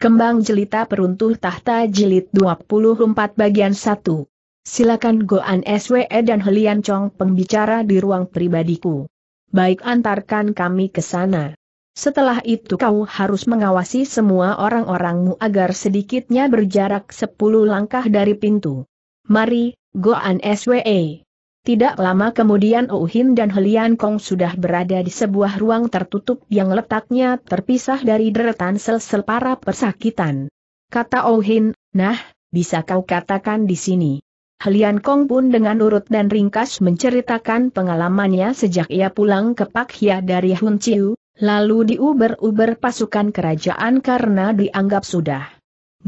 Kembang Jelita Peruntuh Tahta Jilid 24 Bagian 1 Silakan Goan SWE dan Helian Chong pembicara di ruang pribadiku. Baik antarkan kami ke sana. Setelah itu kau harus mengawasi semua orang-orangmu agar sedikitnya berjarak 10 langkah dari pintu. Mari, Goan SWE. Tidak lama kemudian Ouhin dan Helian Kong sudah berada di sebuah ruang tertutup yang letaknya terpisah dari deretan sel-sel para persakitan. Kata Ouhin, nah, bisa kau katakan di sini. Helian Kong pun dengan urut dan ringkas menceritakan pengalamannya sejak ia pulang ke Pak Hia dari Hun Chiu, lalu diuber-uber pasukan kerajaan karena dianggap sudah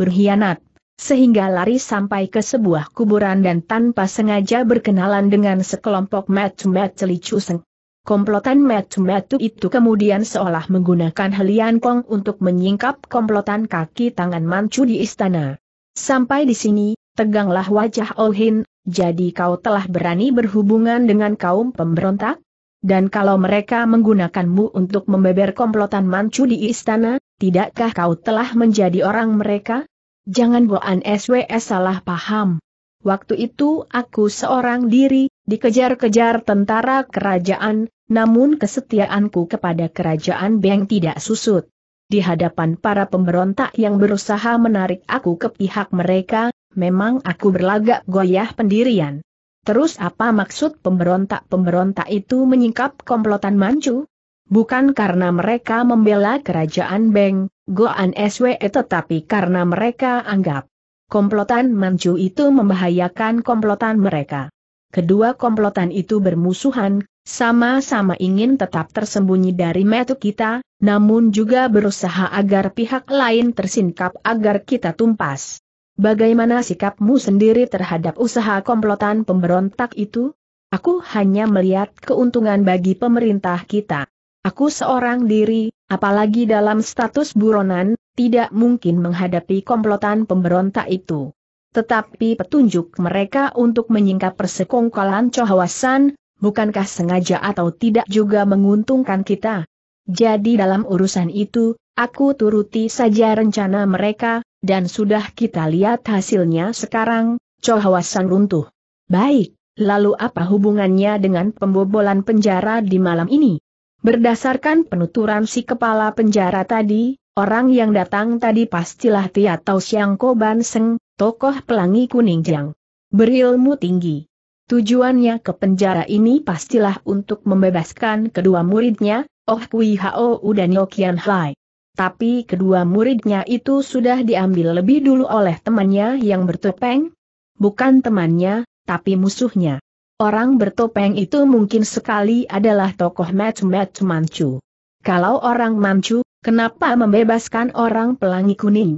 berkhianat sehingga lari sampai ke sebuah kuburan dan tanpa sengaja berkenalan dengan sekelompok mat-mat celicuseng. Komplotan mat-mat itu kemudian seolah menggunakan helian kong untuk menyingkap komplotan kaki tangan manchu di istana. Sampai di sini, teganglah wajah Ohin, jadi kau telah berani berhubungan dengan kaum pemberontak? Dan kalau mereka menggunakanmu untuk membeber komplotan manchu di istana, tidakkah kau telah menjadi orang mereka? Jangan Boan SWS salah paham. Waktu itu aku seorang diri, dikejar-kejar tentara kerajaan, namun kesetiaanku kepada kerajaan Beng tidak susut. Di hadapan para pemberontak yang berusaha menarik aku ke pihak mereka, memang aku berlagak goyah pendirian. Terus apa maksud pemberontak-pemberontak itu menyingkap komplotan Manchu? Bukan karena mereka membela kerajaan Beng, Goan SWE tetapi karena mereka anggap komplotan Manchu itu membahayakan komplotan mereka. Kedua komplotan itu bermusuhan, sama-sama ingin tetap tersembunyi dari metu kita, namun juga berusaha agar pihak lain tersingkap agar kita tumpas. Bagaimana sikapmu sendiri terhadap usaha komplotan pemberontak itu? Aku hanya melihat keuntungan bagi pemerintah kita. Aku seorang diri, Apalagi dalam status buronan, tidak mungkin menghadapi komplotan pemberontak itu. Tetapi petunjuk mereka untuk menyingkap persekongkolan cohawasan, bukankah sengaja atau tidak juga menguntungkan kita? Jadi dalam urusan itu, aku turuti saja rencana mereka, dan sudah kita lihat hasilnya sekarang, cohawasan runtuh. Baik, lalu apa hubungannya dengan pembobolan penjara di malam ini? Berdasarkan penuturan si kepala penjara tadi, orang yang datang tadi pastilah Tia Tau Siang Ko Seng, tokoh pelangi kuning jang. Berilmu tinggi. Tujuannya ke penjara ini pastilah untuk membebaskan kedua muridnya, Oh Kui Hao dan Yokian Hai. Tapi kedua muridnya itu sudah diambil lebih dulu oleh temannya yang bertopeng? Bukan temannya, tapi musuhnya. Orang bertopeng itu mungkin sekali adalah tokoh match-match Manchu. Kalau orang Manchu, kenapa membebaskan orang pelangi kuning?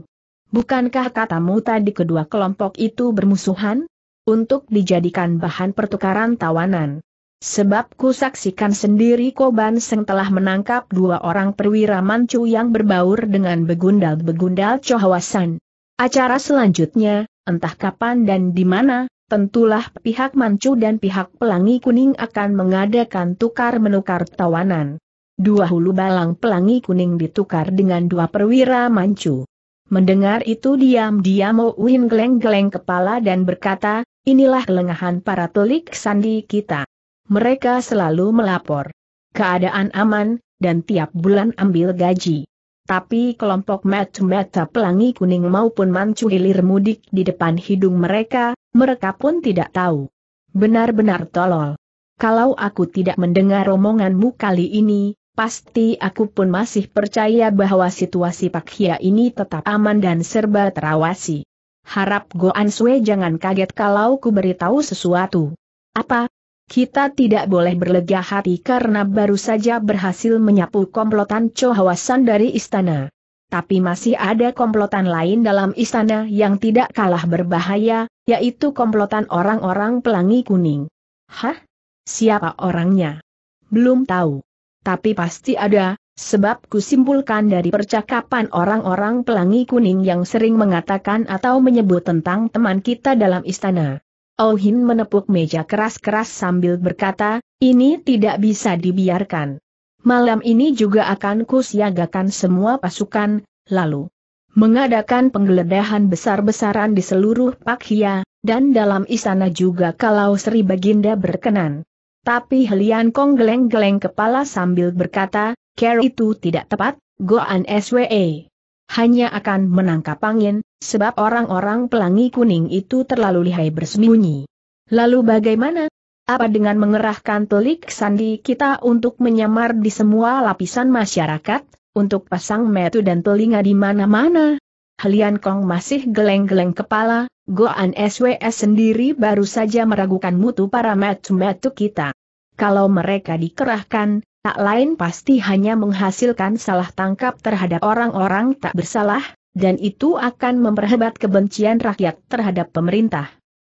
Bukankah katamu tadi kedua kelompok itu bermusuhan? Untuk dijadikan bahan pertukaran tawanan. Sebab ku saksikan sendiri Koban Seng telah menangkap dua orang perwira Manchu yang berbaur dengan begundal-begundal Chohawasan. Acara selanjutnya, entah kapan dan di mana, tentulah pihak Mancu dan pihak Pelangi Kuning akan mengadakan tukar-menukar tawanan. Dua hulu balang Pelangi Kuning ditukar dengan dua perwira Mancu. Mendengar itu diam-diam Uin geleng-geleng kepala dan berkata, inilah kelengahan para telik sandi kita. Mereka selalu melapor. Keadaan aman, dan tiap bulan ambil gaji. Tapi kelompok mata-mata pelangi kuning maupun mancu hilir mudik di depan hidung mereka, mereka pun tidak tahu. Benar-benar tolol. Kalau aku tidak mendengar omonganmu kali ini, pasti aku pun masih percaya bahwa situasi Pak Hia ini tetap aman dan serba terawasi. Harap Goan Sue jangan kaget kalau ku beritahu sesuatu. Apa, kita tidak boleh berlega hati karena baru saja berhasil menyapu komplotan Chohawasan dari istana. Tapi masih ada komplotan lain dalam istana yang tidak kalah berbahaya, yaitu komplotan orang-orang pelangi kuning. Hah? Siapa orangnya? Belum tahu. Tapi pasti ada, sebab kusimpulkan dari percakapan orang-orang pelangi kuning yang sering mengatakan atau menyebut tentang teman kita dalam istana. Oh menepuk meja keras-keras sambil berkata, ini tidak bisa dibiarkan. Malam ini juga akan kusiagakan semua pasukan, lalu mengadakan penggeledahan besar-besaran di seluruh Pakhia, dan dalam istana juga kalau Sri Baginda berkenan. Tapi Helian Kong geleng-geleng kepala sambil berkata, care itu tidak tepat, Goan SWE. Hanya akan menangkap angin, Sebab orang-orang pelangi kuning itu terlalu lihai bersembunyi. Lalu bagaimana? Apa dengan mengerahkan telik sandi kita untuk menyamar di semua lapisan masyarakat, untuk pasang metu dan telinga di mana-mana? Helian Kong masih geleng-geleng kepala, Goan SWS sendiri baru saja meragukan mutu para metu-metu kita. Kalau mereka dikerahkan, tak lain pasti hanya menghasilkan salah tangkap terhadap orang-orang tak bersalah, dan itu akan memperhebat kebencian rakyat terhadap pemerintah.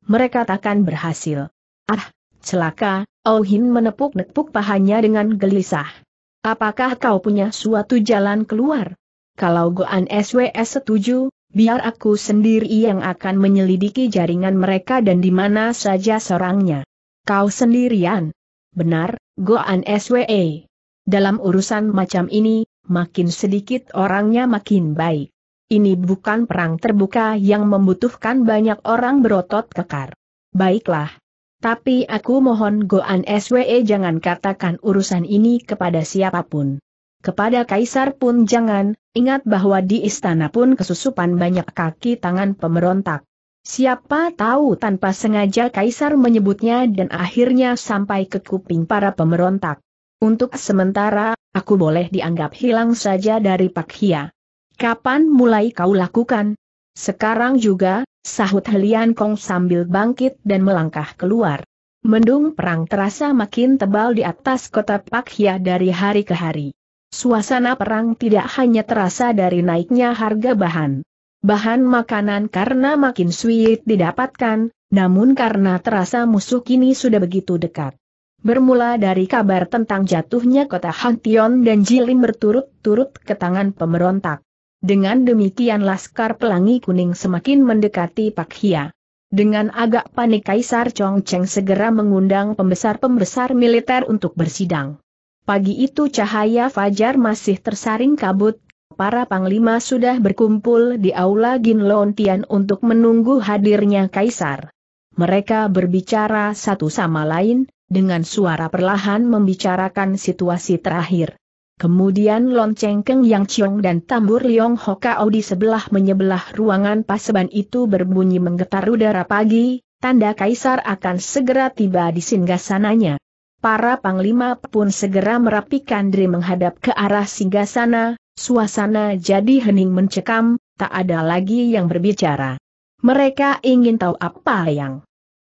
Mereka takkan berhasil. Ah, celaka, Ohin menepuk-nepuk pahanya dengan gelisah. Apakah kau punya suatu jalan keluar? Kalau Goan SWS setuju, biar aku sendiri yang akan menyelidiki jaringan mereka dan di mana saja seorangnya. Kau sendirian. Benar, Goan SWE. Dalam urusan macam ini, makin sedikit orangnya makin baik. Ini bukan perang terbuka yang membutuhkan banyak orang berotot kekar. Baiklah. Tapi aku mohon Goan SWE jangan katakan urusan ini kepada siapapun. Kepada Kaisar pun jangan, ingat bahwa di istana pun kesusupan banyak kaki tangan pemberontak. Siapa tahu tanpa sengaja Kaisar menyebutnya dan akhirnya sampai ke kuping para pemberontak. Untuk sementara, aku boleh dianggap hilang saja dari Pak Hia. Kapan mulai kau lakukan? Sekarang juga, sahut Helian Kong sambil bangkit dan melangkah keluar. Mendung perang terasa makin tebal di atas kota Hia dari hari ke hari. Suasana perang tidak hanya terasa dari naiknya harga bahan. Bahan makanan karena makin sulit didapatkan, namun karena terasa musuh kini sudah begitu dekat. Bermula dari kabar tentang jatuhnya kota Hantion dan Jilin berturut-turut ke tangan pemberontak. Dengan demikian Laskar Pelangi Kuning semakin mendekati Pak Hia. Dengan agak panik Kaisar Chong Cheng segera mengundang pembesar-pembesar militer untuk bersidang. Pagi itu cahaya fajar masih tersaring kabut, para panglima sudah berkumpul di aula Gin Lontian untuk menunggu hadirnya Kaisar. Mereka berbicara satu sama lain, dengan suara perlahan membicarakan situasi terakhir. Kemudian lonceng Keng Yang Chiong dan tambur Liong Hokao di sebelah menyebelah ruangan paseban itu berbunyi menggetar udara pagi, tanda kaisar akan segera tiba di singgasananya. Para panglima pun segera merapikan diri menghadap ke arah singgasana, suasana jadi hening mencekam, tak ada lagi yang berbicara. Mereka ingin tahu apa yang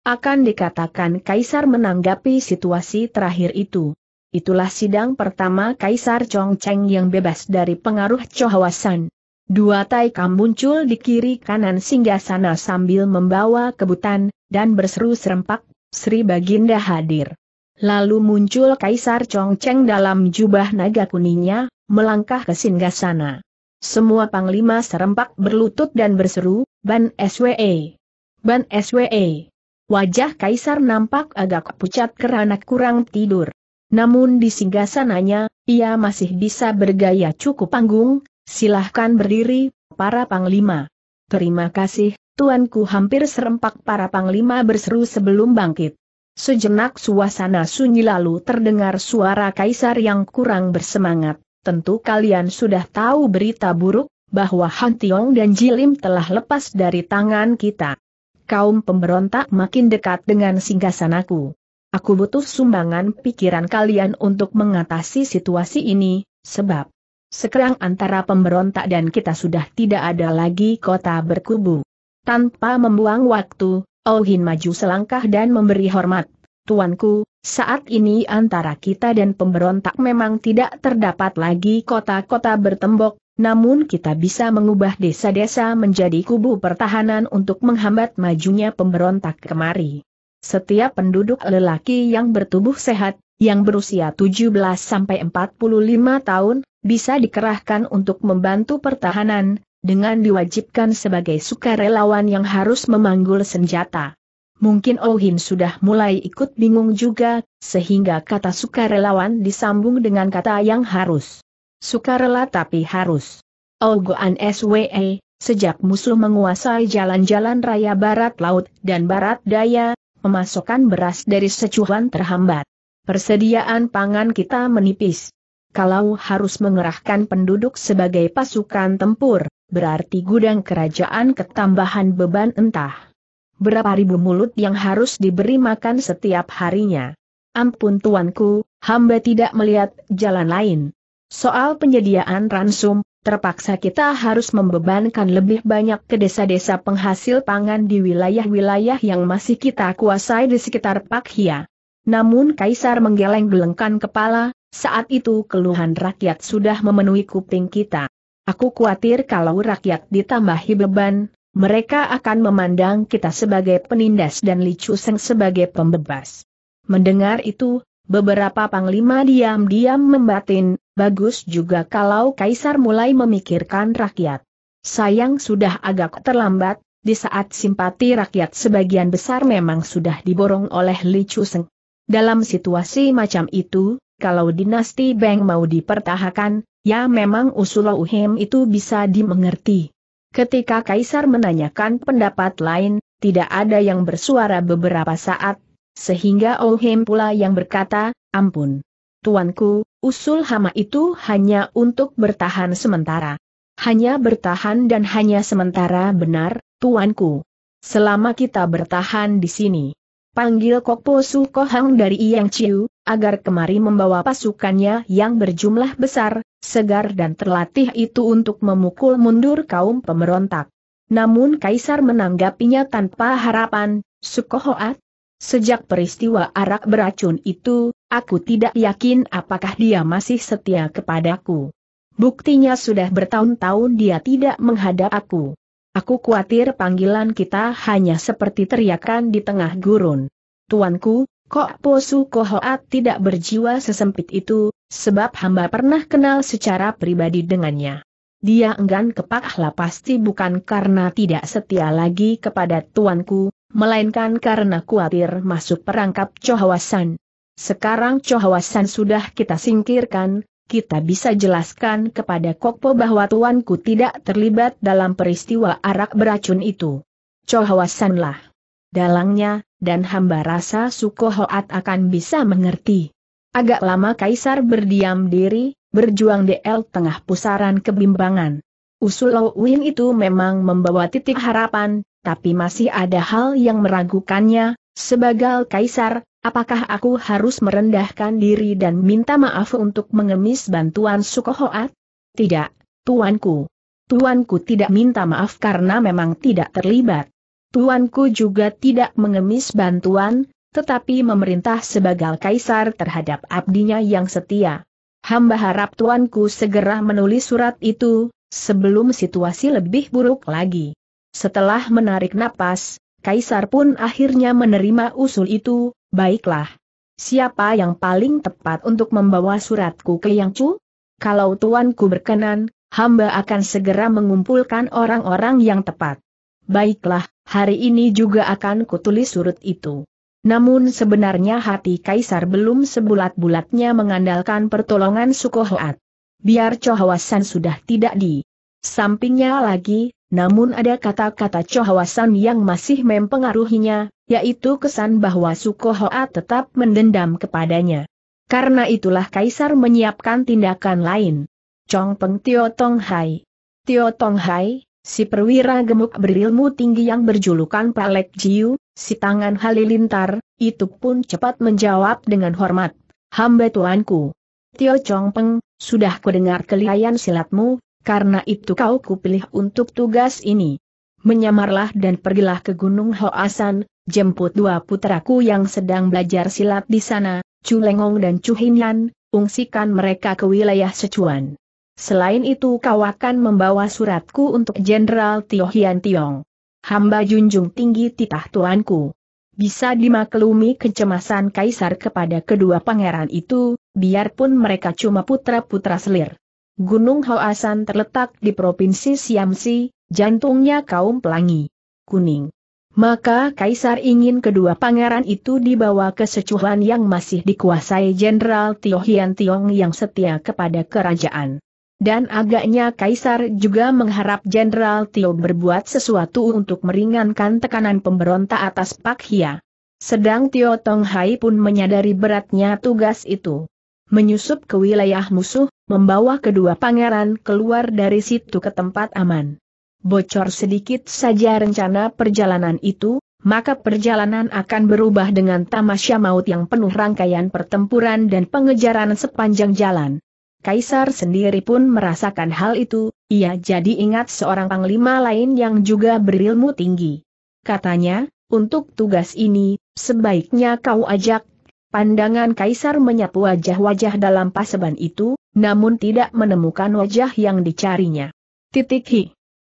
akan dikatakan kaisar menanggapi situasi terakhir itu. Itulah sidang pertama Kaisar Chong Cheng yang bebas dari pengaruh Chohawasan. Dua Taikam muncul di kiri kanan singgah sana sambil membawa kebutan, dan berseru serempak, Sri Baginda hadir. Lalu muncul Kaisar Chong Cheng dalam jubah naga kuningnya, melangkah ke singgah sana. Semua panglima serempak berlutut dan berseru, Ban SWE! Ban SWE! Wajah kaisar nampak agak pucat kerana kurang tidur. Namun di singgasananya, ia masih bisa bergaya cukup panggung, silahkan berdiri, para panglima. Terima kasih, tuanku hampir serempak para panglima berseru sebelum bangkit. Sejenak suasana sunyi lalu terdengar suara kaisar yang kurang bersemangat. Tentu kalian sudah tahu berita buruk, bahwa Han Tiong dan Jilim telah lepas dari tangan kita. Kaum pemberontak makin dekat dengan singgasanaku. Aku butuh sumbangan pikiran kalian untuk mengatasi situasi ini, sebab sekarang antara pemberontak dan kita sudah tidak ada lagi kota berkubu. Tanpa membuang waktu, Ohin maju selangkah dan memberi hormat. Tuanku, saat ini antara kita dan pemberontak memang tidak terdapat lagi kota-kota bertembok, namun kita bisa mengubah desa-desa menjadi kubu pertahanan untuk menghambat majunya pemberontak kemari setiap penduduk lelaki yang bertubuh sehat, yang berusia 17-45 tahun, bisa dikerahkan untuk membantu pertahanan, dengan diwajibkan sebagai sukarelawan yang harus memanggul senjata. Mungkin Ohin oh sudah mulai ikut bingung juga, sehingga kata sukarelawan disambung dengan kata yang harus. Sukarela tapi harus. Ogoan oh SWE, sejak musuh menguasai jalan-jalan raya barat laut dan barat daya, pemasokan beras dari secuhan terhambat. Persediaan pangan kita menipis. Kalau harus mengerahkan penduduk sebagai pasukan tempur, berarti gudang kerajaan ketambahan beban entah. Berapa ribu mulut yang harus diberi makan setiap harinya. Ampun tuanku, hamba tidak melihat jalan lain. Soal penyediaan ransum, terpaksa kita harus membebankan lebih banyak ke desa-desa penghasil pangan di wilayah-wilayah yang masih kita kuasai di sekitar Pakhia. Namun Kaisar menggeleng-gelengkan kepala, saat itu keluhan rakyat sudah memenuhi kuping kita. Aku khawatir kalau rakyat ditambahi beban, mereka akan memandang kita sebagai penindas dan Li Chuseng sebagai pembebas. Mendengar itu, beberapa panglima diam-diam membatin, Bagus juga kalau Kaisar mulai memikirkan rakyat. Sayang sudah agak terlambat, di saat simpati rakyat sebagian besar memang sudah diborong oleh Li Chuseng. Dalam situasi macam itu, kalau dinasti Beng mau dipertahankan, ya memang usul Uhem itu bisa dimengerti. Ketika Kaisar menanyakan pendapat lain, tidak ada yang bersuara beberapa saat, sehingga Uhem pula yang berkata, ampun. Tuanku, usul hama itu hanya untuk bertahan sementara. Hanya bertahan dan hanya sementara benar, Tuanku. Selama kita bertahan di sini. Panggil Kokpo Su Kohang dari Iyang Chiu, agar kemari membawa pasukannya yang berjumlah besar, segar dan terlatih itu untuk memukul mundur kaum pemberontak. Namun Kaisar menanggapinya tanpa harapan, Sukohoat. Sejak peristiwa arak beracun itu, aku tidak yakin apakah dia masih setia kepadaku. Buktinya sudah bertahun-tahun dia tidak menghadap aku. Aku khawatir panggilan kita hanya seperti teriakan di tengah gurun. Tuanku, kok posu kohoat tidak berjiwa sesempit itu, sebab hamba pernah kenal secara pribadi dengannya. Dia enggan kepak pasti bukan karena tidak setia lagi kepada tuanku, melainkan karena khawatir masuk perangkap cohawasan. Sekarang Chohwasan sudah kita singkirkan, kita bisa jelaskan kepada Kokpo bahwa tuanku tidak terlibat dalam peristiwa arak beracun itu. Chohwasanlah. Dalangnya, dan hamba rasa Sukohoat akan bisa mengerti. Agak lama Kaisar berdiam diri, berjuang di el tengah pusaran kebimbangan. Usul Win itu memang membawa titik harapan, tapi masih ada hal yang meragukannya, sebagai kaisar, Apakah aku harus merendahkan diri dan minta maaf untuk mengemis bantuan Sukohoat? Tidak, tuanku. Tuanku tidak minta maaf karena memang tidak terlibat. Tuanku juga tidak mengemis bantuan, tetapi memerintah sebagai kaisar terhadap abdinya yang setia. Hamba harap tuanku segera menulis surat itu, sebelum situasi lebih buruk lagi. Setelah menarik napas, kaisar pun akhirnya menerima usul itu, Baiklah. Siapa yang paling tepat untuk membawa suratku ke Yang Chu? Kalau tuanku berkenan, hamba akan segera mengumpulkan orang-orang yang tepat. Baiklah, hari ini juga akan kutulis surat itu. Namun sebenarnya hati Kaisar belum sebulat-bulatnya mengandalkan pertolongan Sukohoat. Biar Chohwasan sudah tidak di sampingnya lagi, namun ada kata-kata cohawasan yang masih mempengaruhinya, yaitu kesan bahwa Sukohoa tetap mendendam kepadanya. Karena itulah Kaisar menyiapkan tindakan lain. Chong Peng Tio Tong Hai. Tio Tong Hai, si perwira gemuk berilmu tinggi yang berjulukan Palek Jiu, si tangan halilintar, itu pun cepat menjawab dengan hormat. Hamba tuanku. Tio Chong Peng, sudah kudengar kelihayan silatmu, karena itu kau kupilih untuk tugas ini. Menyamarlah dan pergilah ke Gunung Hoasan, jemput dua putraku yang sedang belajar silat di sana, Chu Lengong dan Chu Hinyan, ungsikan mereka ke wilayah Secuan. Selain itu kau akan membawa suratku untuk Jenderal Tio Hian Tiong. Hamba junjung tinggi titah tuanku. Bisa dimaklumi kecemasan kaisar kepada kedua pangeran itu, biarpun mereka cuma putra-putra selir. Gunung Hoasan terletak di Provinsi Siamsi, jantungnya kaum pelangi. Kuning. Maka Kaisar ingin kedua pangeran itu dibawa ke secuhan yang masih dikuasai Jenderal Tio Hian Tiong yang setia kepada kerajaan. Dan agaknya Kaisar juga mengharap Jenderal Tio berbuat sesuatu untuk meringankan tekanan pemberontak atas Pak Hia. Sedang Tio Tong Hai pun menyadari beratnya tugas itu menyusup ke wilayah musuh, membawa kedua pangeran keluar dari situ ke tempat aman. Bocor sedikit saja rencana perjalanan itu, maka perjalanan akan berubah dengan tamasya maut yang penuh rangkaian pertempuran dan pengejaran sepanjang jalan. Kaisar sendiri pun merasakan hal itu, ia jadi ingat seorang panglima lain yang juga berilmu tinggi. Katanya, untuk tugas ini, sebaiknya kau ajak Pandangan kaisar menyapu wajah-wajah dalam paseban itu, namun tidak menemukan wajah yang dicarinya. Titik hi.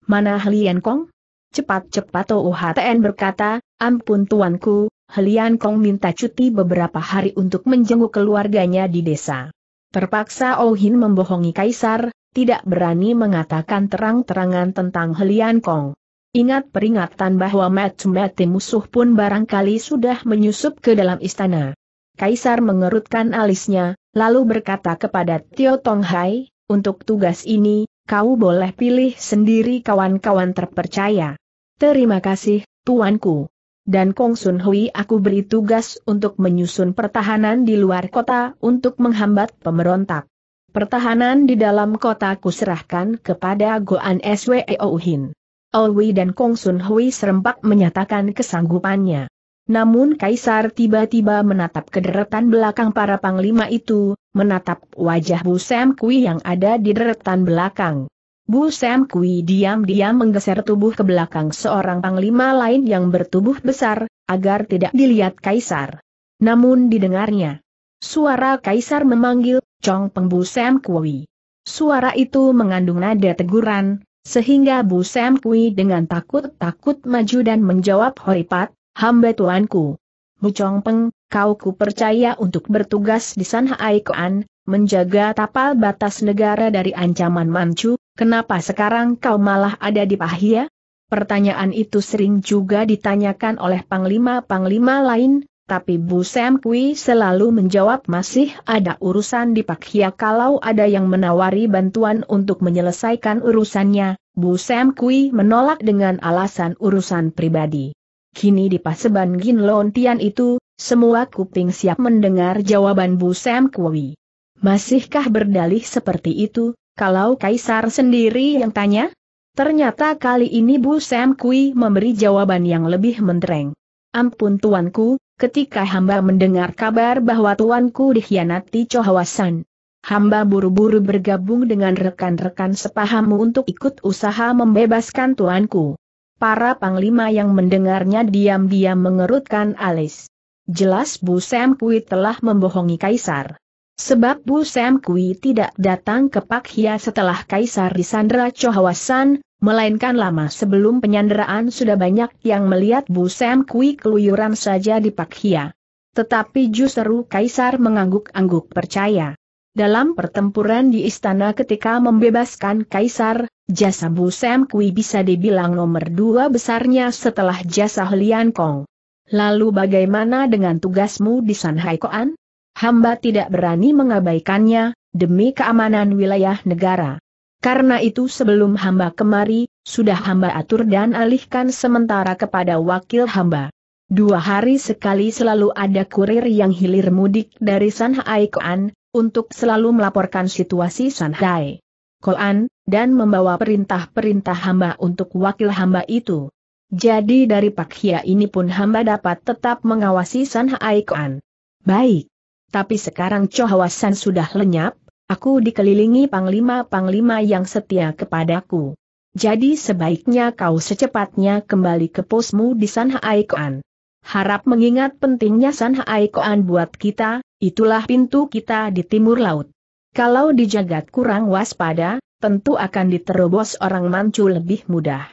Mana Helian Kong? Cepat-cepat OHTN berkata, ampun tuanku, Helian Kong minta cuti beberapa hari untuk menjenguk keluarganya di desa. Terpaksa Ohin membohongi kaisar, tidak berani mengatakan terang-terangan tentang Helian Kong. Ingat peringatan bahwa Matsumet musuh pun barangkali sudah menyusup ke dalam istana. Kaisar mengerutkan alisnya, lalu berkata kepada Tio Tong Hai, untuk tugas ini, kau boleh pilih sendiri kawan-kawan terpercaya. Terima kasih, Tuanku. Dan Kong Sun Hui aku beri tugas untuk menyusun pertahanan di luar kota untuk menghambat pemberontak. Pertahanan di dalam kota kuserahkan kepada Goan Swe Ouhin. Olwi dan Kong Sun Hui serempak menyatakan kesanggupannya. Namun Kaisar tiba-tiba menatap ke deretan belakang para panglima itu, menatap wajah Bu Sam Kui yang ada di deretan belakang. Bu Sam Kui diam-diam menggeser tubuh ke belakang seorang panglima lain yang bertubuh besar, agar tidak dilihat Kaisar. Namun didengarnya. Suara Kaisar memanggil, Chong Peng Bu Sam Kui. Suara itu mengandung nada teguran, sehingga Bu Sam Kui dengan takut-takut maju dan menjawab Horipat, Hamba tuanku. Mucong Peng, kau ku percaya untuk bertugas di San An, menjaga tapal batas negara dari ancaman Manchu, kenapa sekarang kau malah ada di Pahia? Pertanyaan itu sering juga ditanyakan oleh panglima-panglima lain, tapi Bu Sam Kui selalu menjawab masih ada urusan di Pakhia kalau ada yang menawari bantuan untuk menyelesaikan urusannya, Bu Sam Kui menolak dengan alasan urusan pribadi. Kini di paseban Gin Lon Tian itu, semua kuping siap mendengar jawaban Bu Sam Kui. Masihkah berdalih seperti itu, kalau Kaisar sendiri yang tanya? Ternyata kali ini Bu Sam Kui memberi jawaban yang lebih mentereng. Ampun tuanku, ketika hamba mendengar kabar bahwa tuanku dikhianati Chohawasan. Hamba buru-buru bergabung dengan rekan-rekan sepahamu untuk ikut usaha membebaskan tuanku. Para panglima yang mendengarnya diam-diam mengerutkan alis. Jelas Bu Sam Kui telah membohongi Kaisar. Sebab Bu Sam Kui tidak datang ke Pak Hia setelah Kaisar disandra Chohawasan, melainkan lama sebelum penyanderaan sudah banyak yang melihat Bu Sam Kui keluyuran saja di Pak Hia. Tetapi justru Kaisar mengangguk-angguk percaya. Dalam pertempuran di istana ketika membebaskan Kaisar, Jasa Bu Sam Kui bisa dibilang nomor dua besarnya setelah jasa Lian Kong. Lalu bagaimana dengan tugasmu di Shanghai Koan? Hamba tidak berani mengabaikannya, demi keamanan wilayah negara. Karena itu sebelum hamba kemari, sudah hamba atur dan alihkan sementara kepada wakil hamba. Dua hari sekali selalu ada kurir yang hilir mudik dari Shanghai Koan, untuk selalu melaporkan situasi Shanghai. Koan, dan membawa perintah-perintah hamba untuk wakil hamba itu. Jadi dari Pak Hia ini pun hamba dapat tetap mengawasi San Hai Koan. Baik. Tapi sekarang Chohawasan sudah lenyap, aku dikelilingi panglima-panglima yang setia kepadaku. Jadi sebaiknya kau secepatnya kembali ke posmu di San Hai Koan. Harap mengingat pentingnya San Hai Koan buat kita, itulah pintu kita di timur laut. Kalau dijagat kurang waspada, tentu akan diterobos orang mancu lebih mudah.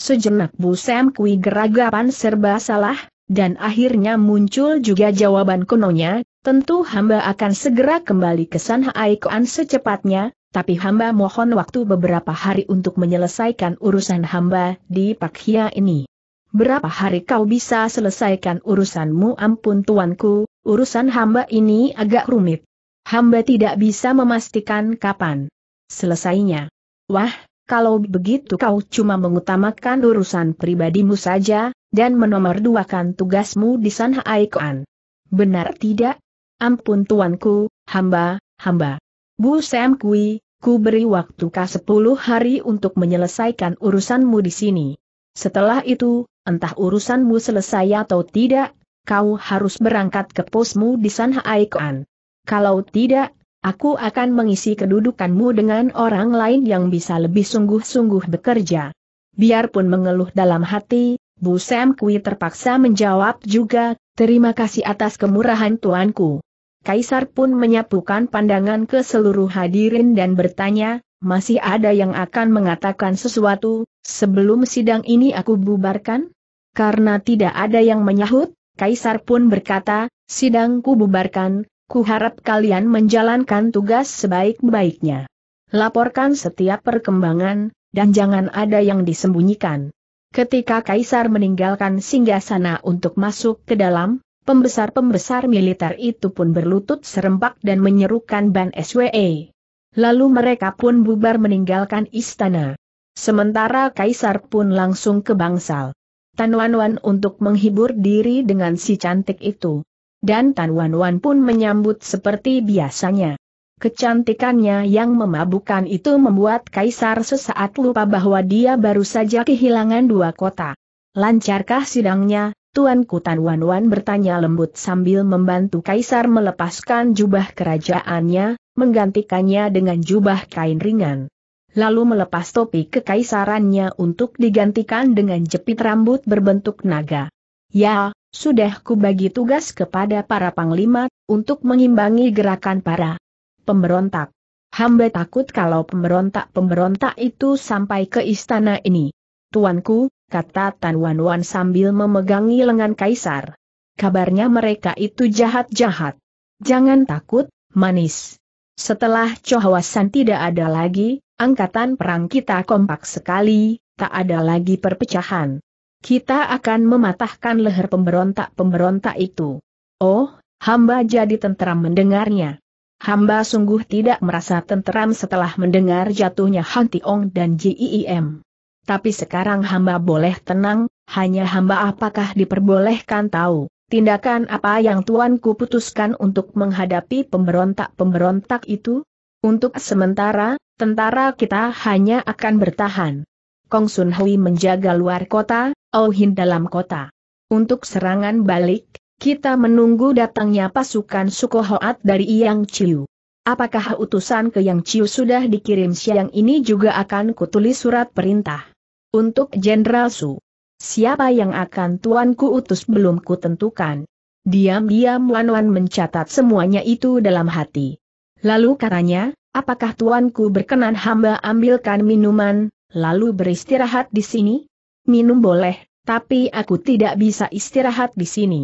Sejenak Bu Sam Kui geragapan serba salah, dan akhirnya muncul juga jawaban kunonya, tentu hamba akan segera kembali ke San Haikoan secepatnya, tapi hamba mohon waktu beberapa hari untuk menyelesaikan urusan hamba di Pak Hia ini. Berapa hari kau bisa selesaikan urusanmu ampun tuanku, urusan hamba ini agak rumit. Hamba tidak bisa memastikan kapan selesainya. Wah, kalau begitu kau cuma mengutamakan urusan pribadimu saja, dan menomorduakan tugasmu di sana Aikuan. Benar tidak? Ampun tuanku, hamba, hamba. Bu Sam Kui, ku beri waktu kah sepuluh hari untuk menyelesaikan urusanmu di sini. Setelah itu, entah urusanmu selesai atau tidak, kau harus berangkat ke posmu di sana Aikuan. Kalau tidak, aku akan mengisi kedudukanmu dengan orang lain yang bisa lebih sungguh-sungguh bekerja. Biarpun mengeluh dalam hati, Bu Sam Kui terpaksa menjawab juga, terima kasih atas kemurahan tuanku. Kaisar pun menyapukan pandangan ke seluruh hadirin dan bertanya, masih ada yang akan mengatakan sesuatu, sebelum sidang ini aku bubarkan? Karena tidak ada yang menyahut, Kaisar pun berkata, sidangku bubarkan, kuharap kalian menjalankan tugas sebaik-baiknya. Laporkan setiap perkembangan, dan jangan ada yang disembunyikan. Ketika Kaisar meninggalkan singgasana untuk masuk ke dalam, pembesar-pembesar militer itu pun berlutut serempak dan menyerukan Ban SWE. Lalu mereka pun bubar meninggalkan istana. Sementara Kaisar pun langsung ke bangsal. Tanwanwan untuk menghibur diri dengan si cantik itu dan Tan Wan Wan pun menyambut seperti biasanya. Kecantikannya yang memabukkan itu membuat Kaisar sesaat lupa bahwa dia baru saja kehilangan dua kota. Lancarkah sidangnya, Tuanku Tan Wan Wan bertanya lembut sambil membantu Kaisar melepaskan jubah kerajaannya, menggantikannya dengan jubah kain ringan. Lalu melepas topi kekaisarannya untuk digantikan dengan jepit rambut berbentuk naga. Ya, sudah kubagi tugas kepada para panglima, untuk mengimbangi gerakan para pemberontak. Hamba takut kalau pemberontak-pemberontak itu sampai ke istana ini. Tuanku, kata Tan Wan Wan sambil memegangi lengan kaisar. Kabarnya mereka itu jahat-jahat. Jangan takut, manis. Setelah cohawasan tidak ada lagi, angkatan perang kita kompak sekali, tak ada lagi perpecahan. Kita akan mematahkan leher pemberontak-pemberontak itu. Oh, hamba jadi tentram mendengarnya. Hamba sungguh tidak merasa tentram setelah mendengar jatuhnya Han Tiong dan Jiim. Tapi sekarang hamba boleh tenang, hanya hamba apakah diperbolehkan tahu, tindakan apa yang tuanku putuskan untuk menghadapi pemberontak-pemberontak itu? Untuk sementara, tentara kita hanya akan bertahan. Kong Sun Hui menjaga luar kota, Oh dalam kota. Untuk serangan balik, kita menunggu datangnya pasukan suku Hoat dari Yang Chiu. Apakah utusan ke Yang Chiu sudah dikirim siang ini juga akan kutulis surat perintah. Untuk Jenderal Su, siapa yang akan tuanku utus belum kutentukan. Diam-diam Wan Wan mencatat semuanya itu dalam hati. Lalu katanya, apakah tuanku berkenan hamba ambilkan minuman, lalu beristirahat di sini? Minum boleh, tapi aku tidak bisa istirahat di sini.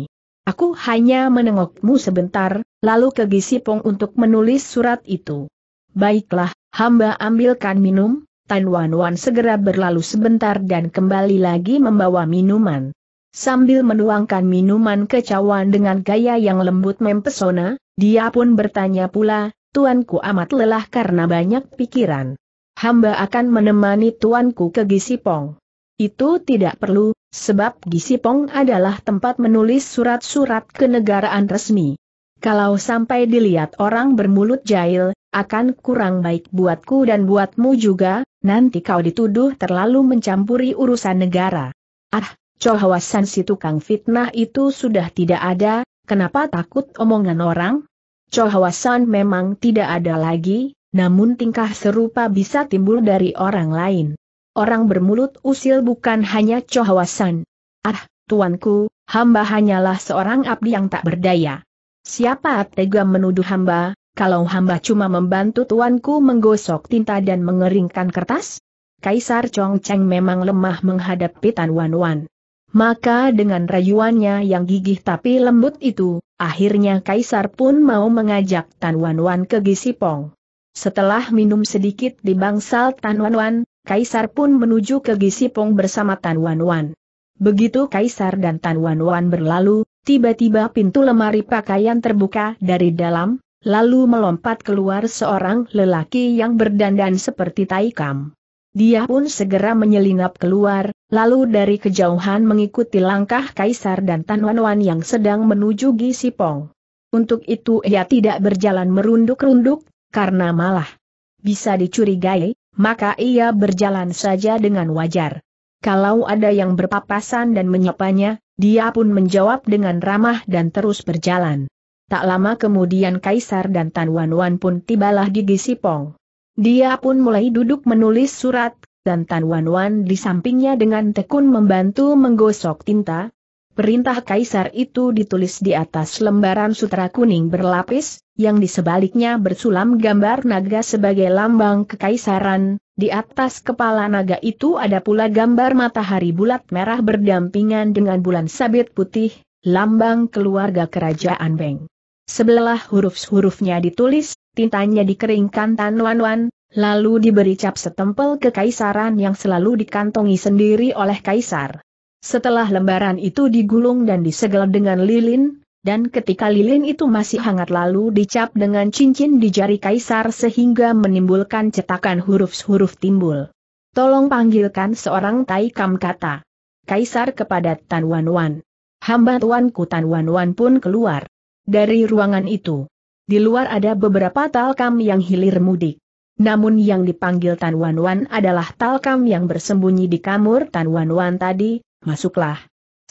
Aku hanya menengokmu sebentar, lalu ke Gisipong untuk menulis surat itu. Baiklah, hamba ambilkan minum, Tan Wan Wan segera berlalu sebentar dan kembali lagi membawa minuman. Sambil menuangkan minuman ke cawan dengan gaya yang lembut mempesona, dia pun bertanya pula, Tuanku amat lelah karena banyak pikiran hamba akan menemani tuanku ke Gisipong. Itu tidak perlu, sebab Gisipong adalah tempat menulis surat-surat kenegaraan resmi. Kalau sampai dilihat orang bermulut jahil, akan kurang baik buatku dan buatmu juga, nanti kau dituduh terlalu mencampuri urusan negara. Ah, cohawasan si tukang fitnah itu sudah tidak ada, kenapa takut omongan orang? Cohawasan memang tidak ada lagi, namun tingkah serupa bisa timbul dari orang lain. Orang bermulut usil bukan hanya cohawasan. Ah, tuanku, hamba hanyalah seorang abdi yang tak berdaya. Siapa tega menuduh hamba, kalau hamba cuma membantu tuanku menggosok tinta dan mengeringkan kertas? Kaisar Chong Cheng memang lemah menghadapi Tan Wan Wan. Maka dengan rayuannya yang gigih tapi lembut itu, akhirnya Kaisar pun mau mengajak Tan Wan Wan ke Gisipong. Setelah minum sedikit di bangsal Tan Wan Wan, Kaisar pun menuju ke Gisipong bersama Tan Wan Wan. Begitu Kaisar dan Tan Wan Wan berlalu, tiba-tiba pintu lemari pakaian terbuka dari dalam, lalu melompat keluar seorang lelaki yang berdandan seperti Taikam. Dia pun segera menyelinap keluar, lalu dari kejauhan mengikuti langkah Kaisar dan Tan Wan Wan yang sedang menuju Gisipong. Untuk itu ia tidak berjalan merunduk-runduk, karena malah bisa dicurigai, maka ia berjalan saja dengan wajar. Kalau ada yang berpapasan dan menyapanya, dia pun menjawab dengan ramah dan terus berjalan. Tak lama kemudian Kaisar dan Tan Wan Wan pun tibalah di Gisipong. Dia pun mulai duduk menulis surat, dan Tan Wan Wan di sampingnya dengan tekun membantu menggosok tinta, Perintah kaisar itu ditulis di atas lembaran sutra kuning berlapis, yang di sebaliknya bersulam gambar naga sebagai lambang kekaisaran. Di atas kepala naga itu ada pula gambar matahari bulat merah berdampingan dengan bulan sabit putih, lambang keluarga kerajaan Beng. Sebelah huruf-hurufnya ditulis, tintanya dikeringkan Tanwan-Wan, lalu diberi cap setempel kekaisaran yang selalu dikantongi sendiri oleh kaisar. Setelah lembaran itu digulung dan disegel dengan lilin, dan ketika lilin itu masih hangat lalu dicap dengan cincin di jari kaisar sehingga menimbulkan cetakan huruf-huruf timbul. Tolong panggilkan seorang kam kata. Kaisar kepada Tan Wan Wan. Hamba tuanku Tan Wan Wan pun keluar. Dari ruangan itu. Di luar ada beberapa talkam yang hilir mudik. Namun yang dipanggil Tan Wan Wan adalah talkam yang bersembunyi di kamur Tan Wan Wan tadi, masuklah.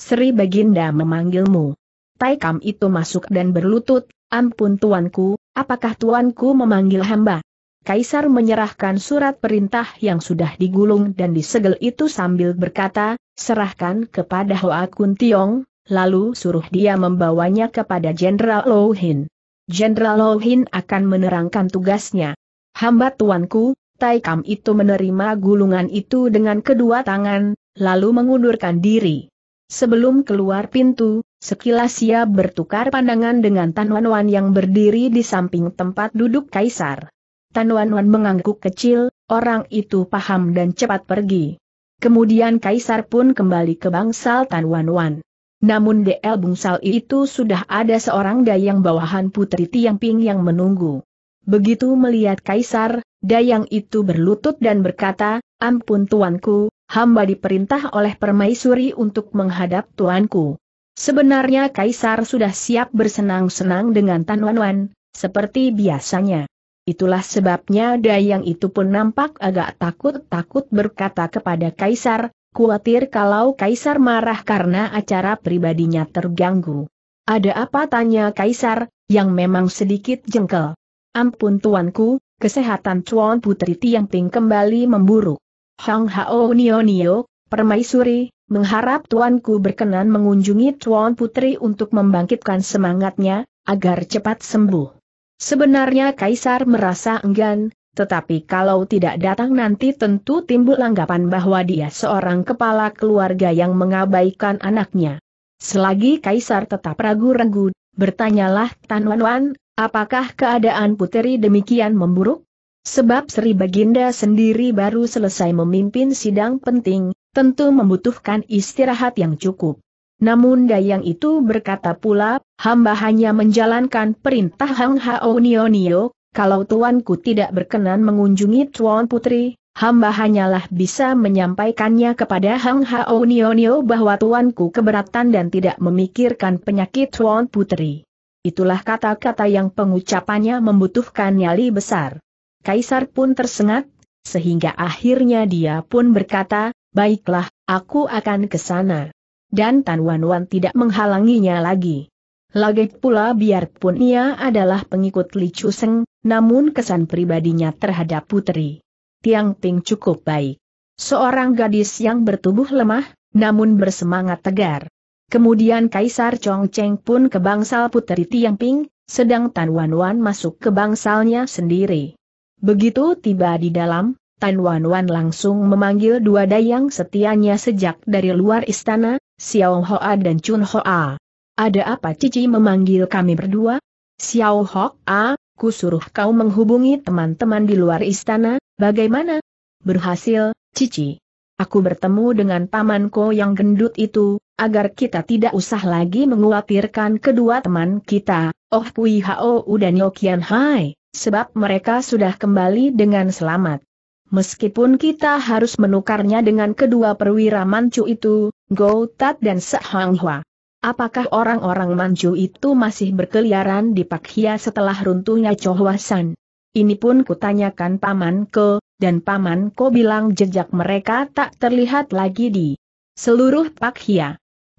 Sri Baginda memanggilmu. Taikam itu masuk dan berlutut, ampun tuanku, apakah tuanku memanggil hamba? Kaisar menyerahkan surat perintah yang sudah digulung dan disegel itu sambil berkata, serahkan kepada Hoa Kun Tiong, lalu suruh dia membawanya kepada Jenderal Lo Hin. Jenderal Lo Hin akan menerangkan tugasnya. Hamba tuanku, Taikam itu menerima gulungan itu dengan kedua tangan, lalu mengundurkan diri. Sebelum keluar pintu, sekilas ia bertukar pandangan dengan Tan Wan Wan yang berdiri di samping tempat duduk kaisar. Tan Wan Wan mengangguk kecil, orang itu paham dan cepat pergi. Kemudian kaisar pun kembali ke bangsal Tan Wan Wan. Namun DL Bungsal itu sudah ada seorang dayang bawahan Putri Tiang Ping yang menunggu. Begitu melihat kaisar, dayang itu berlutut dan berkata, Ampun tuanku, hamba diperintah oleh permaisuri untuk menghadap tuanku. Sebenarnya Kaisar sudah siap bersenang-senang dengan Tan Wan Wan, seperti biasanya. Itulah sebabnya Dayang itu pun nampak agak takut-takut berkata kepada Kaisar, khawatir kalau Kaisar marah karena acara pribadinya terganggu. Ada apa tanya Kaisar, yang memang sedikit jengkel. Ampun tuanku, kesehatan Chuan Putri Tiangping kembali memburuk. Hang Hao Nio Nio, permaisuri, mengharap tuanku berkenan mengunjungi tuan putri untuk membangkitkan semangatnya, agar cepat sembuh. Sebenarnya Kaisar merasa enggan, tetapi kalau tidak datang nanti tentu timbul anggapan bahwa dia seorang kepala keluarga yang mengabaikan anaknya. Selagi Kaisar tetap ragu-ragu, bertanyalah Tan Wan Wan, apakah keadaan putri demikian memburuk? Sebab Sri Baginda sendiri baru selesai memimpin sidang penting, tentu membutuhkan istirahat yang cukup. Namun Dayang itu berkata pula, hamba hanya menjalankan perintah Hang Hao Nio Nio, kalau tuanku tidak berkenan mengunjungi Tuan Putri, hamba hanyalah bisa menyampaikannya kepada Hang Hao Nio Nio bahwa tuanku keberatan dan tidak memikirkan penyakit Tuan Putri. Itulah kata-kata yang pengucapannya membutuhkan nyali besar. Kaisar pun tersengat, sehingga akhirnya dia pun berkata, baiklah, aku akan ke sana. Dan Tan Wan Wan tidak menghalanginya lagi. Lagi pula biarpun ia adalah pengikut Li Seng, namun kesan pribadinya terhadap putri Tiang Ping cukup baik. Seorang gadis yang bertubuh lemah, namun bersemangat tegar. Kemudian Kaisar Chong Cheng pun ke bangsal putri Tiang Ping, sedang Tan Wan Wan masuk ke bangsalnya sendiri. Begitu tiba di dalam, Tan Wan Wan langsung memanggil dua dayang setianya sejak dari luar istana, Xiao Hoa dan Chun Hoa. Ada apa Cici memanggil kami berdua? Xiao Hoa, ku suruh kau menghubungi teman-teman di luar istana, bagaimana? Berhasil, Cici. Aku bertemu dengan pamanku yang gendut itu, agar kita tidak usah lagi menguatirkan kedua teman kita, Oh Kui Hao dan Yokian Hai, sebab mereka sudah kembali dengan selamat. Meskipun kita harus menukarnya dengan kedua perwira Manchu itu, Go Tat dan Sehang Hua. Apakah orang-orang Manchu itu masih berkeliaran di Pakhia setelah runtuhnya Chohwasan? Ini pun kutanyakan Paman Ko, dan Paman Ko bilang jejak mereka tak terlihat lagi di seluruh Pakhia.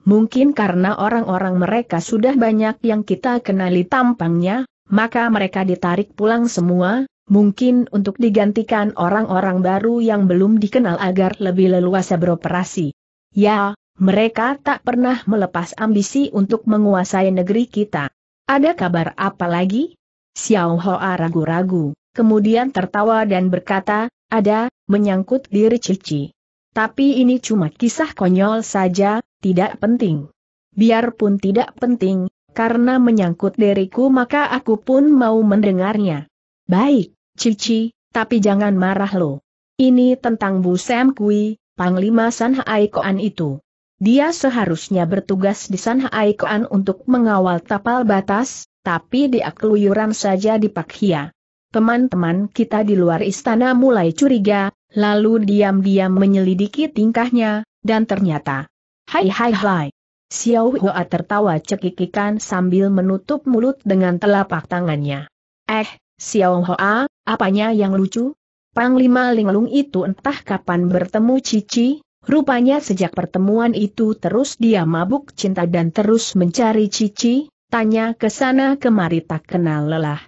Mungkin karena orang-orang mereka sudah banyak yang kita kenali tampangnya, maka mereka ditarik pulang semua, mungkin untuk digantikan orang-orang baru yang belum dikenal agar lebih leluasa beroperasi. Ya, mereka tak pernah melepas ambisi untuk menguasai negeri kita. Ada kabar apa lagi? Xiao Hoa ragu-ragu, kemudian tertawa dan berkata, ada, menyangkut diri Cici. Tapi ini cuma kisah konyol saja, tidak penting. Biarpun tidak penting, karena menyangkut diriku maka aku pun mau mendengarnya. Baik, Cici, tapi jangan marah lo. Ini tentang Bu Sam Kui, Panglima Sanhai Koan itu. Dia seharusnya bertugas di Sanhai Koan untuk mengawal tapal batas, tapi dia keluyuran saja di Pak Hia. Teman-teman kita di luar istana mulai curiga, lalu diam-diam menyelidiki tingkahnya, dan ternyata, Hai hai hai. Xiao Hua tertawa cekikikan sambil menutup mulut dengan telapak tangannya. Eh, Xiao Hua, apanya yang lucu? Panglima Linglung itu entah kapan bertemu Cici, rupanya sejak pertemuan itu terus dia mabuk cinta dan terus mencari Cici, tanya ke sana kemari tak kenal lelah.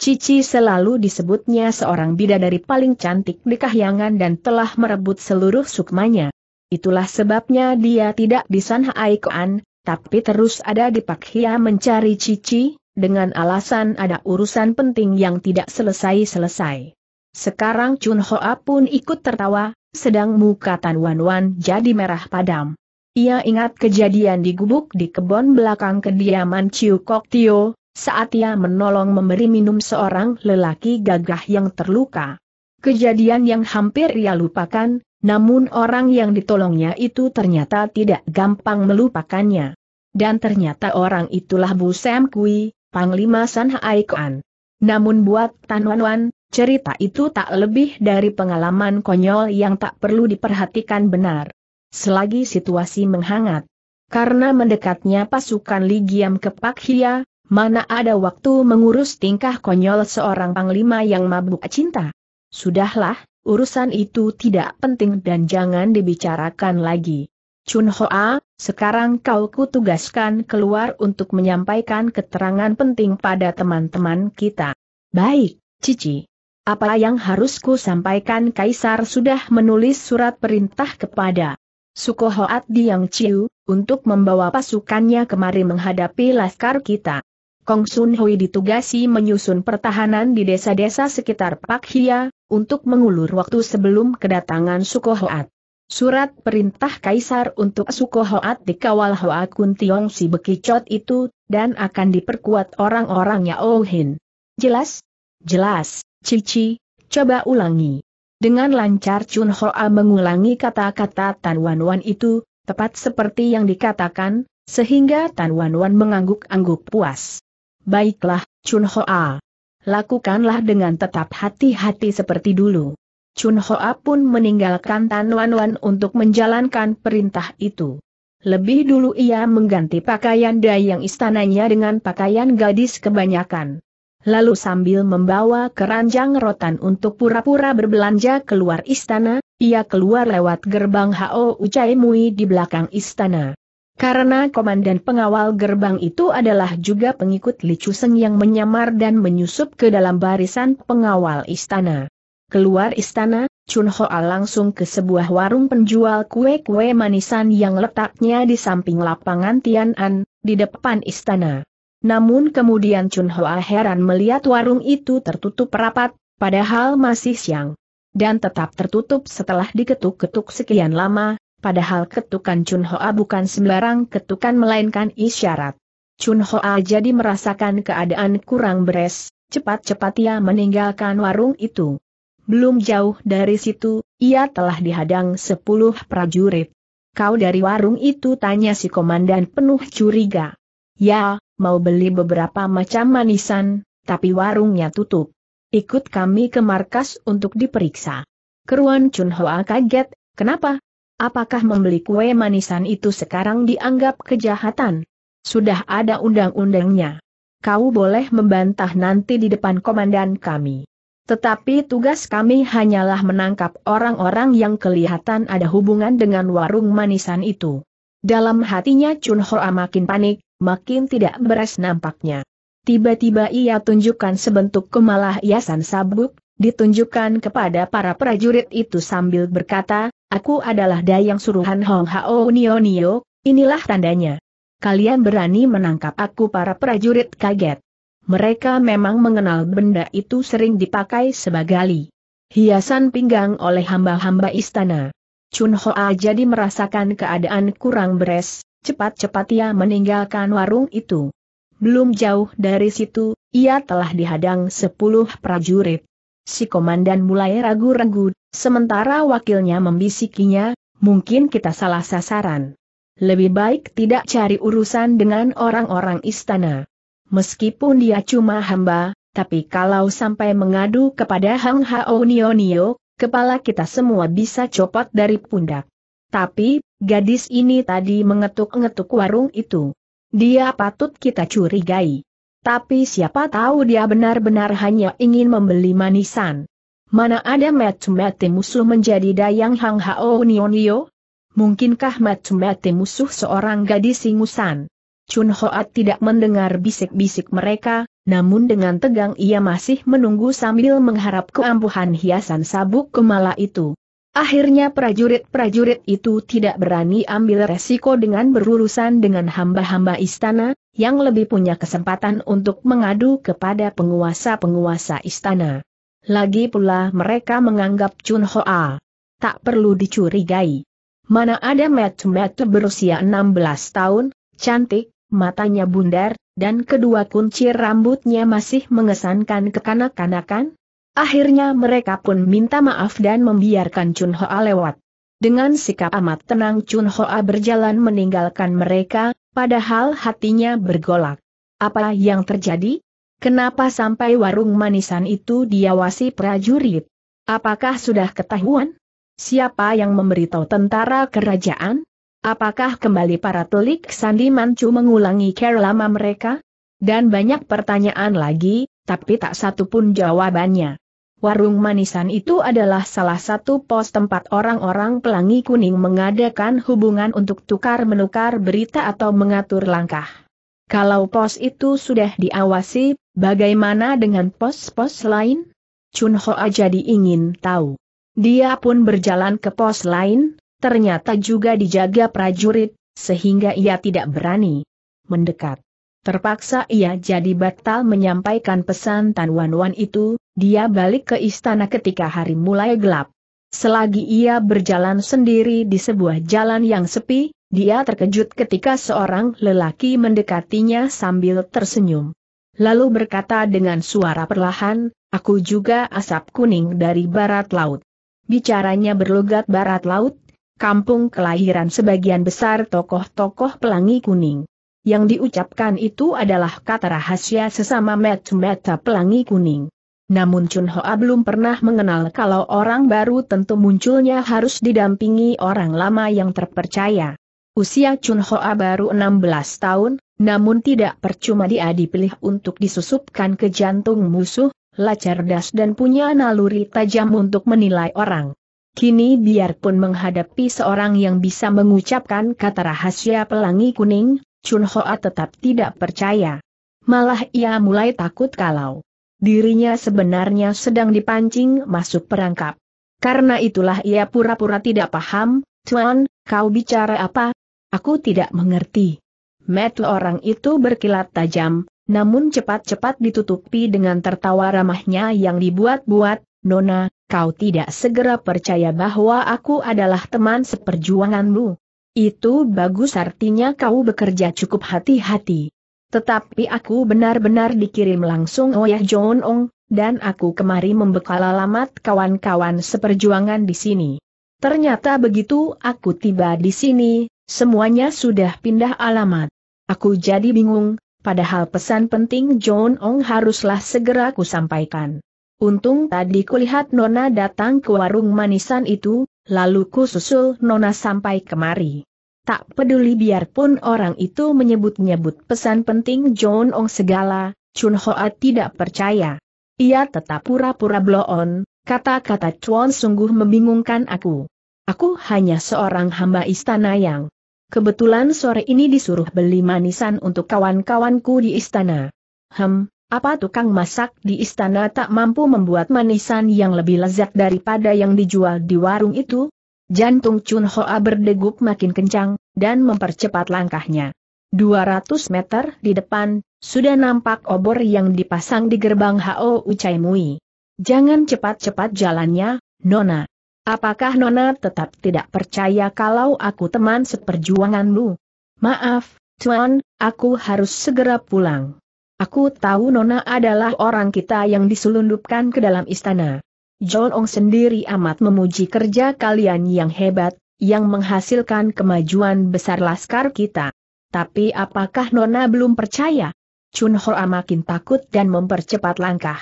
Cici selalu disebutnya seorang bidadari paling cantik di kahyangan dan telah merebut seluruh sukmanya. Itulah sebabnya dia tidak di San Haikoan, tapi terus ada di Pak Hia mencari Cici, dengan alasan ada urusan penting yang tidak selesai-selesai. Sekarang Chun Hoa pun ikut tertawa, sedang muka Tan Wan Wan jadi merah padam. Ia ingat kejadian di gubuk di kebun belakang kediaman Chiu Kok Tio, saat ia menolong memberi minum seorang lelaki gagah yang terluka. Kejadian yang hampir ia lupakan, namun orang yang ditolongnya itu ternyata tidak gampang melupakannya. Dan ternyata orang itulah Bu Sam Kui, Panglima San Haikuan. Namun buat Tan Wan Wan, cerita itu tak lebih dari pengalaman konyol yang tak perlu diperhatikan benar. Selagi situasi menghangat, karena mendekatnya pasukan Ligiam ke Pak Hia, mana ada waktu mengurus tingkah konyol seorang panglima yang mabuk cinta. Sudahlah, urusan itu tidak penting dan jangan dibicarakan lagi. Chun Hoa, sekarang kau kutugaskan keluar untuk menyampaikan keterangan penting pada teman-teman kita. Baik, Cici. Apa yang harus ku sampaikan Kaisar sudah menulis surat perintah kepada Sukohoat Diang Chiu, untuk membawa pasukannya kemari menghadapi laskar kita. Kong Sun Hui ditugasi menyusun pertahanan di desa-desa sekitar Pak Hia, untuk mengulur waktu sebelum kedatangan Hoat. Surat perintah Kaisar untuk Hoat dikawal Hoa Kun Tiong si Bekicot itu, dan akan diperkuat orang-orangnya Ohin. Oh Jelas? Jelas, Cici, coba ulangi. Dengan lancar Chun Hoa mengulangi kata-kata Tan Wan Wan itu, tepat seperti yang dikatakan, sehingga Tan Wan Wan mengangguk-angguk puas. Baiklah, Chun Hoa. Lakukanlah dengan tetap hati-hati seperti dulu. Chun Hoa pun meninggalkan Tan Wan Wan untuk menjalankan perintah itu. Lebih dulu ia mengganti pakaian dayang istananya dengan pakaian gadis kebanyakan. Lalu sambil membawa keranjang rotan untuk pura-pura berbelanja keluar istana, ia keluar lewat gerbang Hao Ucai Mui di belakang istana. Karena komandan pengawal gerbang itu adalah juga pengikut Li Chuseng yang menyamar dan menyusup ke dalam barisan pengawal istana. Keluar istana, Chun Hoa langsung ke sebuah warung penjual kue-kue manisan yang letaknya di samping lapangan Tian'an, di depan istana. Namun kemudian Chun Hoa heran melihat warung itu tertutup rapat, padahal masih siang. Dan tetap tertutup setelah diketuk-ketuk sekian lama, Padahal ketukan Chun Hoa bukan sembarang ketukan melainkan isyarat. Chun Hoa jadi merasakan keadaan kurang beres, cepat-cepat ia meninggalkan warung itu. Belum jauh dari situ, ia telah dihadang sepuluh prajurit. Kau dari warung itu tanya si komandan penuh curiga. Ya, mau beli beberapa macam manisan, tapi warungnya tutup. Ikut kami ke markas untuk diperiksa. Keruan Chun Hoa kaget, kenapa? Apakah membeli kue manisan itu sekarang dianggap kejahatan? Sudah ada undang-undangnya. Kau boleh membantah nanti di depan komandan kami. Tetapi tugas kami hanyalah menangkap orang-orang yang kelihatan ada hubungan dengan warung manisan itu. Dalam hatinya Chun Hoa makin panik, makin tidak beres nampaknya. Tiba-tiba ia tunjukkan sebentuk kemalah hiasan sabuk, ditunjukkan kepada para prajurit itu sambil berkata, Aku adalah Dayang Suruhan Hong Hao Nio Nio, inilah tandanya. Kalian berani menangkap aku para prajurit kaget. Mereka memang mengenal benda itu sering dipakai sebagai hiasan pinggang oleh hamba-hamba istana. Chun Hoa jadi merasakan keadaan kurang beres, cepat-cepat ia meninggalkan warung itu. Belum jauh dari situ, ia telah dihadang sepuluh prajurit. Si komandan mulai ragu-ragu, Sementara wakilnya membisikinya, mungkin kita salah sasaran. Lebih baik tidak cari urusan dengan orang-orang istana. Meskipun dia cuma hamba, tapi kalau sampai mengadu kepada Hang Hao Nio Nio, kepala kita semua bisa copot dari pundak. Tapi, gadis ini tadi mengetuk-ngetuk warung itu. Dia patut kita curigai. Tapi siapa tahu dia benar-benar hanya ingin membeli manisan. Mana ada mati-mati musuh menjadi dayang Hang Hao Nionio? Mungkinkah mati-mati musuh seorang gadis ingusan? Chun Hoat tidak mendengar bisik-bisik mereka, namun dengan tegang ia masih menunggu sambil mengharap keampuhan hiasan sabuk kemala itu. Akhirnya prajurit-prajurit itu tidak berani ambil resiko dengan berurusan dengan hamba-hamba istana, yang lebih punya kesempatan untuk mengadu kepada penguasa-penguasa istana. Lagi pula mereka menganggap Chun Hoa. Tak perlu dicurigai. Mana ada metu-metu berusia 16 tahun, cantik, matanya bundar, dan kedua kunci rambutnya masih mengesankan kekanak-kanakan? Akhirnya mereka pun minta maaf dan membiarkan Chun Hoa lewat. Dengan sikap amat tenang Chun Hoa berjalan meninggalkan mereka, padahal hatinya bergolak. Apa yang terjadi? Kenapa sampai warung manisan itu diawasi prajurit? Apakah sudah ketahuan? Siapa yang memberitahu tentara kerajaan? Apakah kembali para tulik Sandi Mancu mengulangi care lama mereka? Dan banyak pertanyaan lagi, tapi tak satu pun jawabannya. Warung manisan itu adalah salah satu pos tempat orang-orang pelangi kuning mengadakan hubungan untuk tukar-menukar berita atau mengatur langkah. Kalau pos itu sudah diawasi, bagaimana dengan pos-pos lain? Chun Hoa jadi ingin tahu. Dia pun berjalan ke pos lain, ternyata juga dijaga prajurit, sehingga ia tidak berani mendekat. Terpaksa ia jadi batal menyampaikan pesan Tan Wan Wan itu, dia balik ke istana ketika hari mulai gelap. Selagi ia berjalan sendiri di sebuah jalan yang sepi, dia terkejut ketika seorang lelaki mendekatinya sambil tersenyum. Lalu berkata dengan suara perlahan, aku juga asap kuning dari barat laut. Bicaranya berlogat barat laut, kampung kelahiran sebagian besar tokoh-tokoh pelangi kuning. Yang diucapkan itu adalah kata rahasia sesama mete meta pelangi kuning. Namun Chun Hoa belum pernah mengenal kalau orang baru tentu munculnya harus didampingi orang lama yang terpercaya. Usia Chun Hoa baru 16 tahun, namun tidak percuma dia dipilih untuk disusupkan ke jantung musuh, lah cerdas dan punya naluri tajam untuk menilai orang. Kini biarpun menghadapi seorang yang bisa mengucapkan kata rahasia pelangi kuning, Chun Hoa tetap tidak percaya. Malah ia mulai takut kalau dirinya sebenarnya sedang dipancing masuk perangkap. Karena itulah ia pura-pura tidak paham, Tuan, kau bicara apa, Aku tidak mengerti. Mata orang itu berkilat tajam, namun cepat-cepat ditutupi dengan tertawa ramahnya yang dibuat-buat, Nona, kau tidak segera percaya bahwa aku adalah teman seperjuanganmu. Itu bagus artinya kau bekerja cukup hati-hati. Tetapi aku benar-benar dikirim langsung oleh John Ong, dan aku kemari membekal alamat kawan-kawan seperjuangan di sini. Ternyata begitu aku tiba di sini, Semuanya sudah pindah alamat. Aku jadi bingung, padahal pesan penting John Ong haruslah segera ku sampaikan. Untung tadi kulihat Nona datang ke warung manisan itu, lalu ku susul Nona sampai kemari. Tak peduli biarpun orang itu menyebut-nyebut pesan penting John Ong segala, Chun Hoa tidak percaya. Ia tetap pura-pura bloon, kata-kata Chuan sungguh membingungkan aku. Aku hanya seorang hamba istana yang kebetulan sore ini disuruh beli manisan untuk kawan-kawanku di istana. Hem, apa tukang masak di istana tak mampu membuat manisan yang lebih lezat daripada yang dijual di warung itu? Jantung Chun Hoa berdegup makin kencang, dan mempercepat langkahnya. 200 meter di depan, sudah nampak obor yang dipasang di gerbang Hao Ucai Mui. Jangan cepat-cepat jalannya, Nona. Apakah Nona tetap tidak percaya kalau aku teman seperjuanganmu? Maaf, Tuan, aku harus segera pulang. Aku tahu Nona adalah orang kita yang diselundupkan ke dalam istana. John Ong sendiri amat memuji kerja kalian yang hebat, yang menghasilkan kemajuan besar laskar kita. Tapi apakah Nona belum percaya? Chun Ho makin takut dan mempercepat langkah.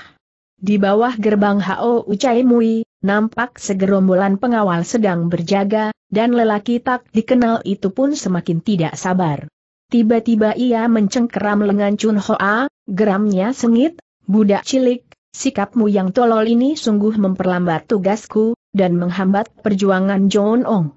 Di bawah gerbang Hao Ucai Mui, Nampak segerombolan pengawal sedang berjaga, dan lelaki tak dikenal itu pun semakin tidak sabar. Tiba-tiba ia mencengkeram lengan Chun Hoa, geramnya sengit, budak cilik, sikapmu yang tolol ini sungguh memperlambat tugasku, dan menghambat perjuangan John Ong.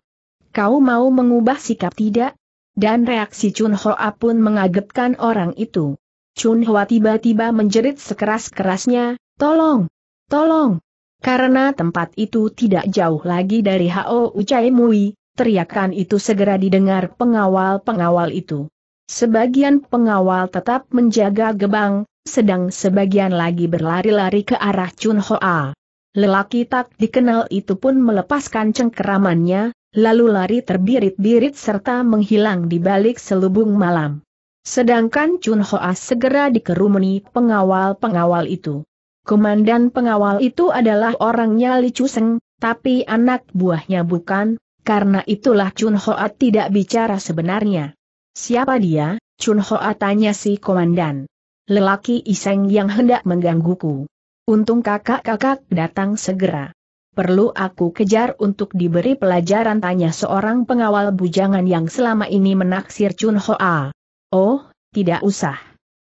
Kau mau mengubah sikap tidak? Dan reaksi Chun Hoa pun mengagetkan orang itu. Chun Hoa tiba-tiba menjerit sekeras-kerasnya, tolong, tolong, karena tempat itu tidak jauh lagi dari Hao Ucai Mui, teriakan itu segera didengar pengawal-pengawal itu. Sebagian pengawal tetap menjaga gebang, sedang sebagian lagi berlari-lari ke arah Chun Hoa. Lelaki tak dikenal itu pun melepaskan cengkeramannya, lalu lari terbirit-birit serta menghilang di balik selubung malam. Sedangkan Chun Hoa segera dikerumuni pengawal-pengawal itu. Komandan pengawal itu adalah orangnya Li Chuseng, tapi anak buahnya bukan, karena itulah Chun Hoa tidak bicara sebenarnya. Siapa dia? Chun Hoa tanya si komandan. Lelaki iseng yang hendak menggangguku. Untung kakak-kakak datang segera. Perlu aku kejar untuk diberi pelajaran tanya seorang pengawal bujangan yang selama ini menaksir Chun Hoa. Oh, tidak usah.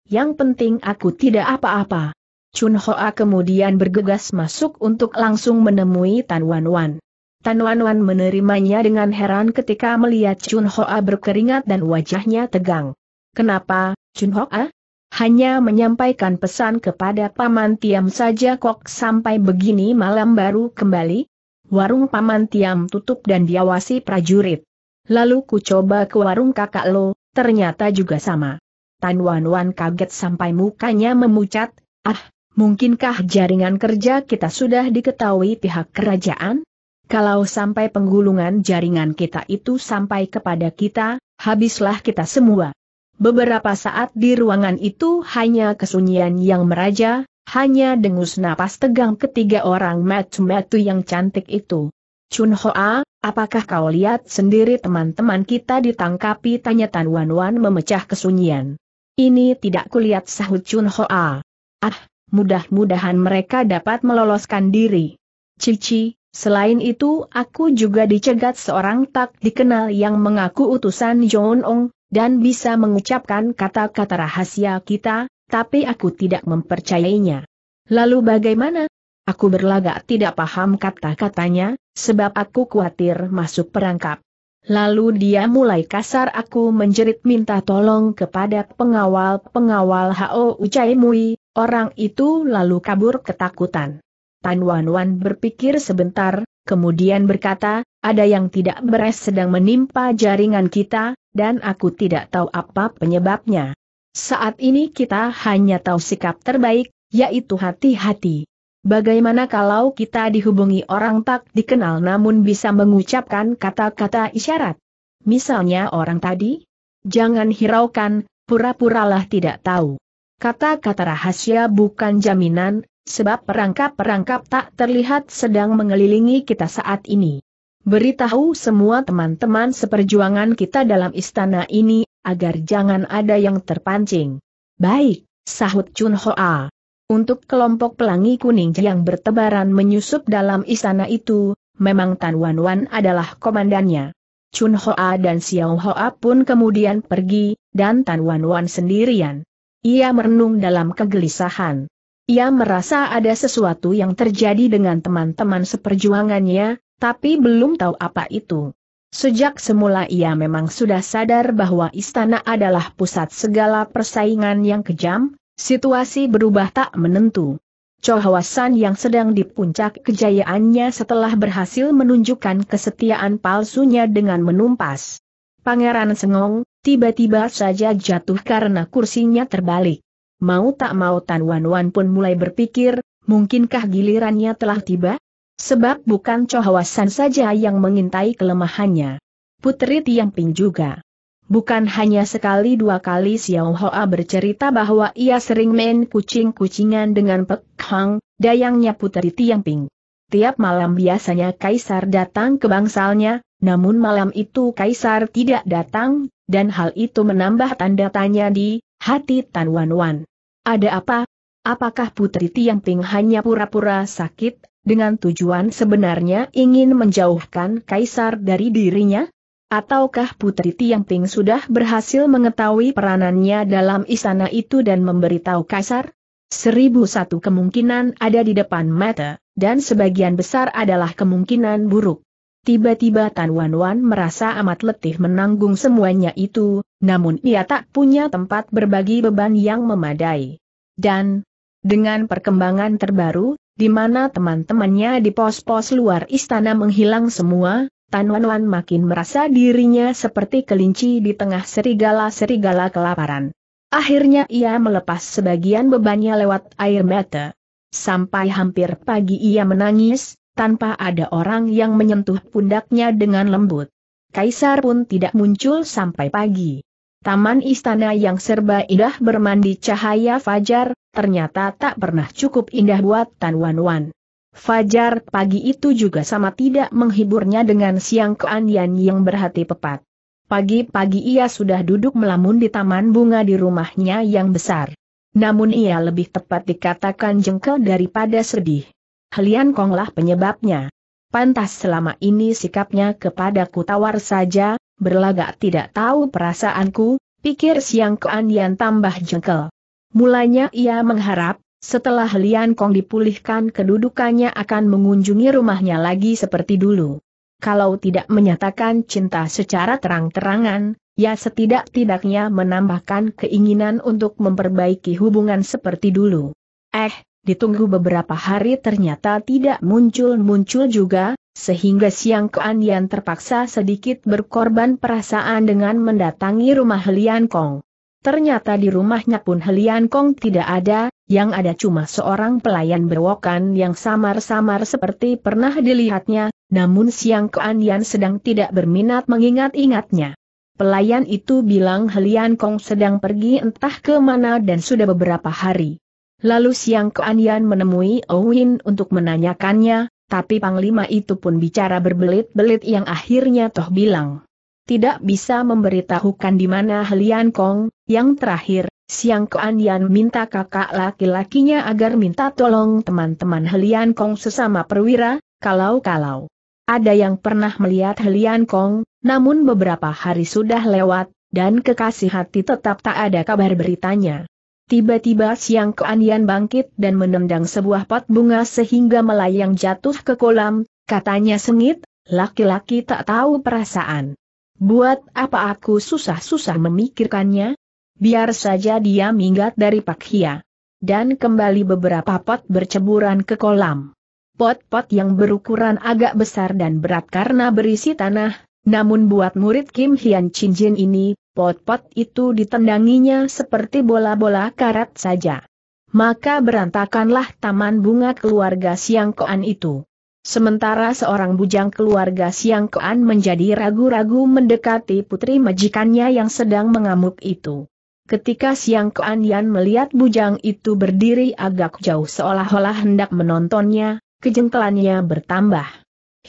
Yang penting aku tidak apa-apa. Chun Hoa kemudian bergegas masuk untuk langsung menemui Tan Wan Wan. Tan Wan Wan menerimanya dengan heran ketika melihat Chun Hoa berkeringat dan wajahnya tegang. Kenapa, Chun Hoa? Hanya menyampaikan pesan kepada Paman Tiam saja kok sampai begini malam baru kembali? Warung Paman Tiam tutup dan diawasi prajurit. Lalu ku coba ke warung kakak lo, ternyata juga sama. Tan Wan Wan kaget sampai mukanya memucat, ah, Mungkinkah jaringan kerja kita sudah diketahui pihak kerajaan? Kalau sampai penggulungan jaringan kita itu sampai kepada kita, habislah kita semua. Beberapa saat di ruangan itu hanya kesunyian yang meraja, hanya dengus napas tegang ketiga orang metu-metu yang cantik itu. Chun Hoa, apakah kau lihat sendiri teman-teman kita ditangkapi tanya Tan Wan Wan memecah kesunyian. Ini tidak kulihat sahut Chun Hoa. Ah, mudah-mudahan mereka dapat meloloskan diri. Cici, selain itu aku juga dicegat seorang tak dikenal yang mengaku utusan John Ong, dan bisa mengucapkan kata-kata rahasia kita, tapi aku tidak mempercayainya. Lalu bagaimana? Aku berlagak tidak paham kata-katanya, sebab aku khawatir masuk perangkap. Lalu dia mulai kasar aku menjerit minta tolong kepada pengawal-pengawal Hao Ucai Mui, Orang itu lalu kabur ketakutan. Tan Wan Wan berpikir sebentar, kemudian berkata, ada yang tidak beres sedang menimpa jaringan kita, dan aku tidak tahu apa penyebabnya. Saat ini kita hanya tahu sikap terbaik, yaitu hati-hati. Bagaimana kalau kita dihubungi orang tak dikenal namun bisa mengucapkan kata-kata isyarat? Misalnya orang tadi? Jangan hiraukan, pura-puralah tidak tahu. Kata-kata rahasia bukan jaminan, sebab perangkap-perangkap tak terlihat sedang mengelilingi kita saat ini. Beritahu semua teman-teman seperjuangan kita dalam istana ini, agar jangan ada yang terpancing. Baik, sahut Chun Hoa. Untuk kelompok pelangi kuning yang bertebaran menyusup dalam istana itu, memang Tan Wan Wan adalah komandannya. Chun Hoa dan Xiao Hoa pun kemudian pergi, dan Tan Wan Wan sendirian. Ia merenung dalam kegelisahan. Ia merasa ada sesuatu yang terjadi dengan teman-teman seperjuangannya, tapi belum tahu apa itu. Sejak semula ia memang sudah sadar bahwa istana adalah pusat segala persaingan yang kejam, situasi berubah tak menentu. Chohawasan yang sedang di puncak kejayaannya setelah berhasil menunjukkan kesetiaan palsunya dengan menumpas. Pangeran Sengong, tiba-tiba saja jatuh karena kursinya terbalik. Mau tak mau Tan Wan Wan pun mulai berpikir, mungkinkah gilirannya telah tiba? Sebab bukan Cohawasan saja yang mengintai kelemahannya. Putri Ping juga. Bukan hanya sekali dua kali Xiao Hoa bercerita bahwa ia sering main kucing-kucingan dengan Pek Hang, dayangnya Putri Ping. Tiap malam biasanya Kaisar datang ke bangsalnya, namun malam itu Kaisar tidak datang, dan hal itu menambah tanda tanya di hati Tan Wan Wan. Ada apa? Apakah Putri Tiang Ping hanya pura-pura sakit, dengan tujuan sebenarnya ingin menjauhkan Kaisar dari dirinya? Ataukah Putri Tiang Ping sudah berhasil mengetahui peranannya dalam istana itu dan memberitahu Kaisar? Seribu satu kemungkinan ada di depan mata, dan sebagian besar adalah kemungkinan buruk. Tiba-tiba Tan Wan Wan merasa amat letih menanggung semuanya itu, namun ia tak punya tempat berbagi beban yang memadai. Dan, dengan perkembangan terbaru, di mana teman-temannya di pos-pos luar istana menghilang semua, Tan Wan Wan makin merasa dirinya seperti kelinci di tengah serigala-serigala kelaparan. Akhirnya ia melepas sebagian bebannya lewat air mata. Sampai hampir pagi ia menangis, tanpa ada orang yang menyentuh pundaknya dengan lembut. Kaisar pun tidak muncul sampai pagi. Taman istana yang serba indah bermandi cahaya fajar, ternyata tak pernah cukup indah buat Tan Wan Wan. Fajar pagi itu juga sama tidak menghiburnya dengan siang keandian yang berhati pepat. Pagi-pagi ia sudah duduk melamun di taman bunga di rumahnya yang besar. Namun ia lebih tepat dikatakan jengkel daripada sedih. Helian Konglah penyebabnya. Pantas selama ini sikapnya kepadaku tawar saja, berlagak tidak tahu perasaanku, pikir Siang keandian tambah jengkel. Mulanya ia mengharap, setelah Helian Kong dipulihkan kedudukannya akan mengunjungi rumahnya lagi seperti dulu. Kalau tidak menyatakan cinta secara terang-terangan, ya setidak-tidaknya menambahkan keinginan untuk memperbaiki hubungan seperti dulu. Eh, Ditunggu beberapa hari ternyata tidak muncul-muncul juga, sehingga siang Keandian terpaksa sedikit berkorban perasaan dengan mendatangi rumah Helian Kong. Ternyata di rumahnya pun Helian Kong tidak ada, yang ada cuma seorang pelayan berwokan yang samar-samar seperti pernah dilihatnya, namun siang Keandian sedang tidak berminat mengingat-ingatnya. Pelayan itu bilang Helian Kong sedang pergi entah ke mana dan sudah beberapa hari. Lalu siang Keanian menemui Owen untuk menanyakannya, tapi Panglima itu pun bicara berbelit-belit yang akhirnya toh bilang. Tidak bisa memberitahukan di mana Helian Kong, yang terakhir, siang Keanian minta kakak laki-lakinya agar minta tolong teman-teman Helian Kong sesama perwira, kalau-kalau. Ada yang pernah melihat Helian Kong, namun beberapa hari sudah lewat, dan kekasih hati tetap tak ada kabar beritanya. Tiba-tiba siang keanian bangkit dan menendang sebuah pot bunga sehingga melayang jatuh ke kolam, katanya sengit, laki-laki tak tahu perasaan. Buat apa aku susah-susah memikirkannya? Biar saja dia minggat dari Pak Hia. Dan kembali beberapa pot berceburan ke kolam. Pot-pot yang berukuran agak besar dan berat karena berisi tanah, namun buat murid Kim Hian Chin Jin ini, pot-pot itu ditendanginya seperti bola-bola karat saja. Maka berantakanlah taman bunga keluarga Siangkoan itu. Sementara seorang bujang keluarga Siangkoan menjadi ragu-ragu mendekati putri majikannya yang sedang mengamuk itu. Ketika Siangkoan Yan melihat bujang itu berdiri agak jauh seolah-olah hendak menontonnya, kejengkelannya bertambah.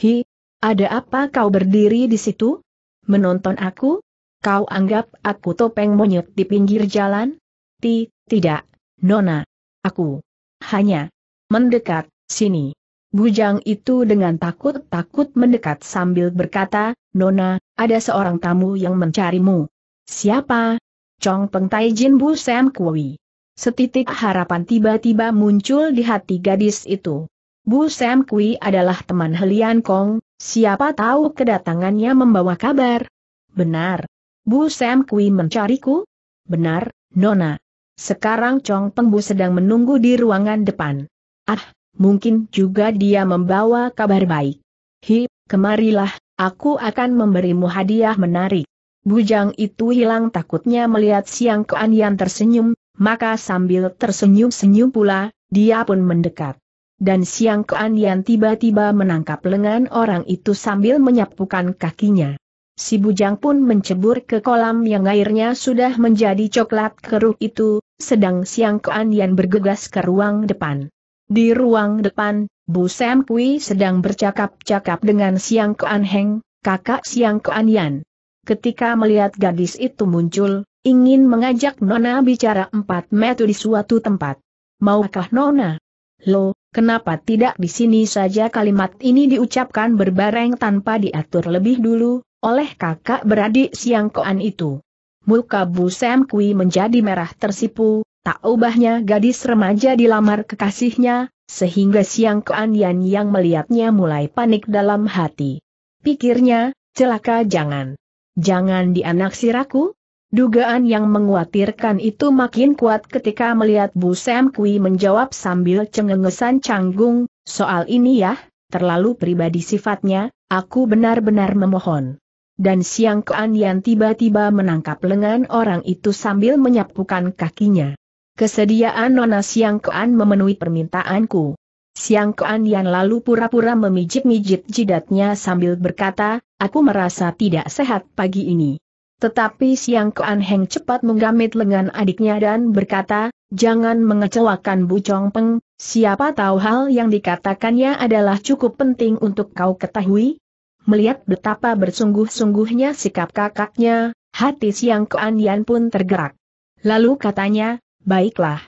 Hi, ada apa kau berdiri di situ? Menonton aku? Kau anggap aku topeng monyet di pinggir jalan? Ti, tidak, Nona. Aku hanya mendekat sini. Bujang itu dengan takut-takut mendekat sambil berkata, Nona, ada seorang tamu yang mencarimu. Siapa? Chong Peng Tai Jin Bu Sam Kui. Setitik harapan tiba-tiba muncul di hati gadis itu. Bu Sam Kui adalah teman Helian Kong, siapa tahu kedatangannya membawa kabar. Benar, Bu Sam Kui mencariku? Benar, Nona. Sekarang Chong Peng Bu sedang menunggu di ruangan depan. Ah, mungkin juga dia membawa kabar baik. Hi, kemarilah, aku akan memberimu hadiah menarik. Bujang itu hilang takutnya melihat Siang Kuan yang tersenyum, maka sambil tersenyum-senyum pula, dia pun mendekat. Dan Siang Kuan yang tiba-tiba menangkap lengan orang itu sambil menyapukan kakinya. Si bujang pun mencebur ke kolam yang airnya sudah menjadi coklat keruh itu, sedang Siang Koan bergegas ke ruang depan. Di ruang depan, Bu Sam Kui sedang bercakap-cakap dengan Siang Keanheng, Heng, kakak Siang keanian. Ketika melihat gadis itu muncul, ingin mengajak Nona bicara empat metu di suatu tempat. Maukah Nona? Lo, kenapa tidak di sini saja kalimat ini diucapkan berbareng tanpa diatur lebih dulu, oleh kakak beradik Siang Koan itu. Muka Bu Sam Kui menjadi merah tersipu, tak ubahnya gadis remaja dilamar kekasihnya, sehingga Siang Koan Yan yang melihatnya mulai panik dalam hati. Pikirnya, celaka jangan. Jangan dianaksir aku? Dugaan yang menguatirkan itu makin kuat ketika melihat Bu Sam Kui menjawab sambil cengengesan canggung, soal ini ya, terlalu pribadi sifatnya, aku benar-benar memohon. Dan Siang Kean Yan tiba-tiba menangkap lengan orang itu sambil menyapukan kakinya. Kesediaan Nona Siang Kean memenuhi permintaanku. Siang Kean Yan lalu pura-pura memijit-mijit jidatnya sambil berkata, aku merasa tidak sehat pagi ini. Tetapi Siang Kean Heng cepat menggamit lengan adiknya dan berkata, jangan mengecewakan Bu Chong Peng, siapa tahu hal yang dikatakannya adalah cukup penting untuk kau ketahui, Melihat betapa bersungguh-sungguhnya sikap kakaknya, hati Siang keandian pun tergerak. Lalu katanya, baiklah.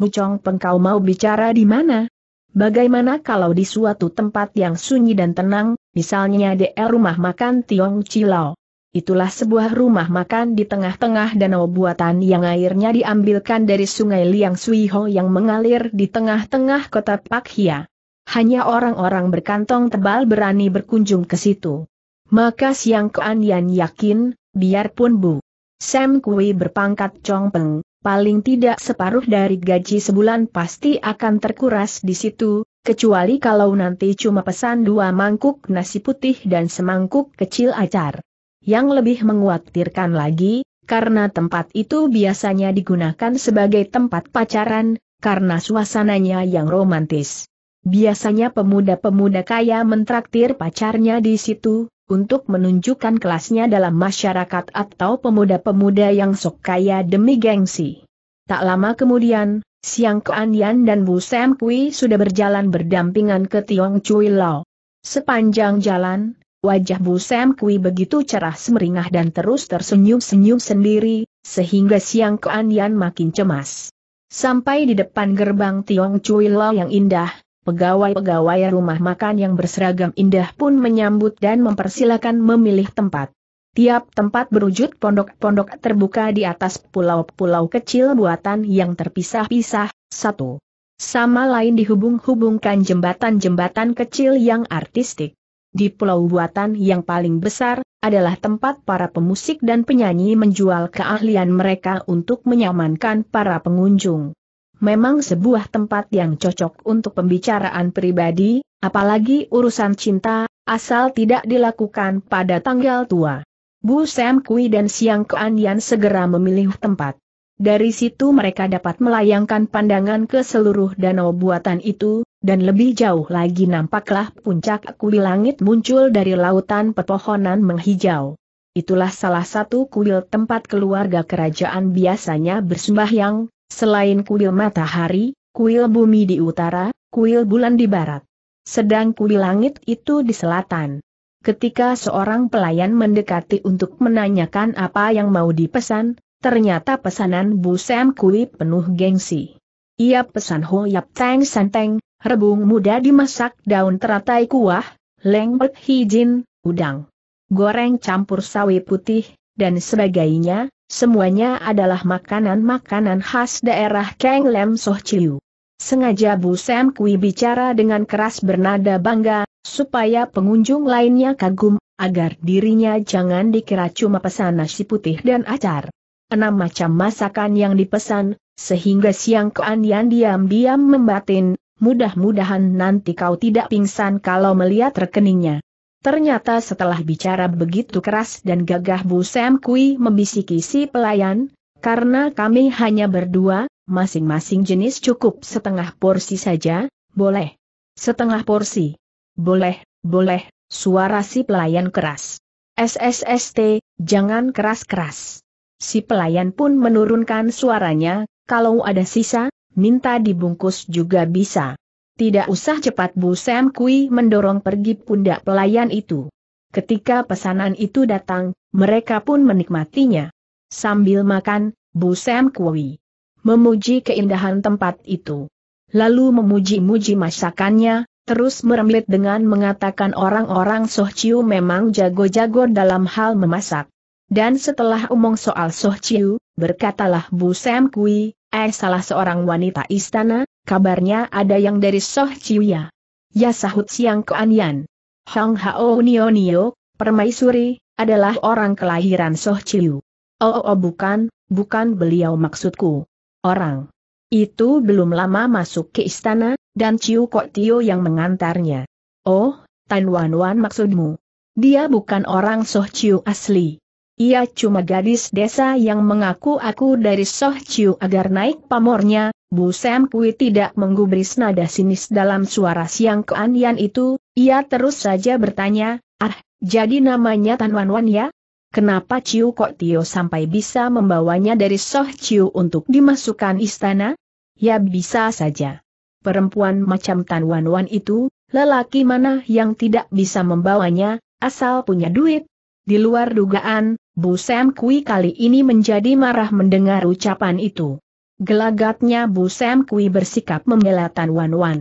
Bucong pengkau mau bicara di mana? Bagaimana kalau di suatu tempat yang sunyi dan tenang, misalnya di rumah makan Tiong Cilau? Itulah sebuah rumah makan di tengah-tengah danau buatan yang airnya diambilkan dari sungai Liang Suiho yang mengalir di tengah-tengah kota Pakhia hanya orang-orang berkantong tebal berani berkunjung ke situ. Maka Siang Kuan Yan yakin, biarpun Bu Sam Kui berpangkat congpeng, paling tidak separuh dari gaji sebulan pasti akan terkuras di situ, kecuali kalau nanti cuma pesan dua mangkuk nasi putih dan semangkuk kecil acar. Yang lebih menguatirkan lagi, karena tempat itu biasanya digunakan sebagai tempat pacaran, karena suasananya yang romantis. Biasanya pemuda-pemuda kaya mentraktir pacarnya di situ, untuk menunjukkan kelasnya dalam masyarakat atau pemuda-pemuda yang sok kaya demi gengsi. Tak lama kemudian, Siang Kuan dan Bu Sam Kui sudah berjalan berdampingan ke Tiong Chui Lao. Sepanjang jalan, wajah Bu Sam Kui begitu cerah semeringah dan terus tersenyum-senyum sendiri, sehingga Siang Kuan makin cemas. Sampai di depan gerbang Tiong Chui Lao yang indah, Pegawai-pegawai rumah makan yang berseragam indah pun menyambut dan mempersilakan memilih tempat. Tiap tempat berwujud pondok-pondok terbuka di atas pulau-pulau kecil buatan yang terpisah-pisah, satu sama lain dihubung-hubungkan jembatan-jembatan kecil yang artistik. Di pulau buatan yang paling besar, adalah tempat para pemusik dan penyanyi menjual keahlian mereka untuk menyamankan para pengunjung memang sebuah tempat yang cocok untuk pembicaraan pribadi, apalagi urusan cinta, asal tidak dilakukan pada tanggal tua. Bu Sam Kui dan Siang Kuan segera memilih tempat. Dari situ mereka dapat melayangkan pandangan ke seluruh danau buatan itu, dan lebih jauh lagi nampaklah puncak kuil langit muncul dari lautan pepohonan menghijau. Itulah salah satu kuil tempat keluarga kerajaan biasanya bersembahyang, Selain kuil matahari, kuil bumi di utara, kuil bulan di barat. Sedang kuil langit itu di selatan. Ketika seorang pelayan mendekati untuk menanyakan apa yang mau dipesan, ternyata pesanan Bu Sam Kui penuh gengsi. Ia pesan Yap teng santeng, rebung muda dimasak daun teratai kuah, leng hijin, udang. Goreng campur sawi putih, dan sebagainya, semuanya adalah makanan-makanan khas daerah Kang Lem Soh Chiu. Sengaja Bu Sam Kui bicara dengan keras bernada bangga, supaya pengunjung lainnya kagum, agar dirinya jangan dikira cuma pesan nasi putih dan acar. Enam macam masakan yang dipesan, sehingga siang keanian diam-diam membatin, mudah-mudahan nanti kau tidak pingsan kalau melihat rekeningnya. Ternyata setelah bicara begitu keras dan gagah Bu Sam Kui membisiki si pelayan, karena kami hanya berdua, masing-masing jenis cukup setengah porsi saja, boleh. Setengah porsi. Boleh, boleh, suara si pelayan keras. SSST, jangan keras-keras. Si pelayan pun menurunkan suaranya, kalau ada sisa, minta dibungkus juga bisa. Tidak usah cepat Bu Sam Kui mendorong pergi pundak pelayan itu. Ketika pesanan itu datang, mereka pun menikmatinya. Sambil makan, Bu Sam Kui memuji keindahan tempat itu. Lalu memuji-muji masakannya, terus merembet dengan mengatakan orang-orang Soh Chiu memang jago-jago dalam hal memasak. Dan setelah omong soal Soh Chiu, berkatalah Bu Sam Kui, eh salah seorang wanita istana, Kabarnya ada yang dari Soh Chiuya. Ya sahut siang keanian. Hong Hao Nio Nio, permaisuri, adalah orang kelahiran Soh Ciu. Oh, oh, oh bukan, bukan beliau maksudku. Orang. Itu belum lama masuk ke istana, dan Ciu Kok Tio yang mengantarnya. Oh, Tan Wan Wan maksudmu. Dia bukan orang Soh Ciu asli. Ia cuma gadis desa yang mengaku aku dari Soh Ciu agar naik pamornya, Bu Sam Kui tidak menggubris nada sinis dalam suara siang keanian itu, ia terus saja bertanya, ah, jadi namanya Tan Wan Wan ya? Kenapa Ciu Kok Tio sampai bisa membawanya dari Soh Ciu untuk dimasukkan istana? Ya bisa saja. Perempuan macam Tan Wan Wan itu, lelaki mana yang tidak bisa membawanya, asal punya duit? Di luar dugaan, Bu Sam Kui kali ini menjadi marah mendengar ucapan itu. Gelagatnya Bu Sam Kui bersikap membela Wan Wan.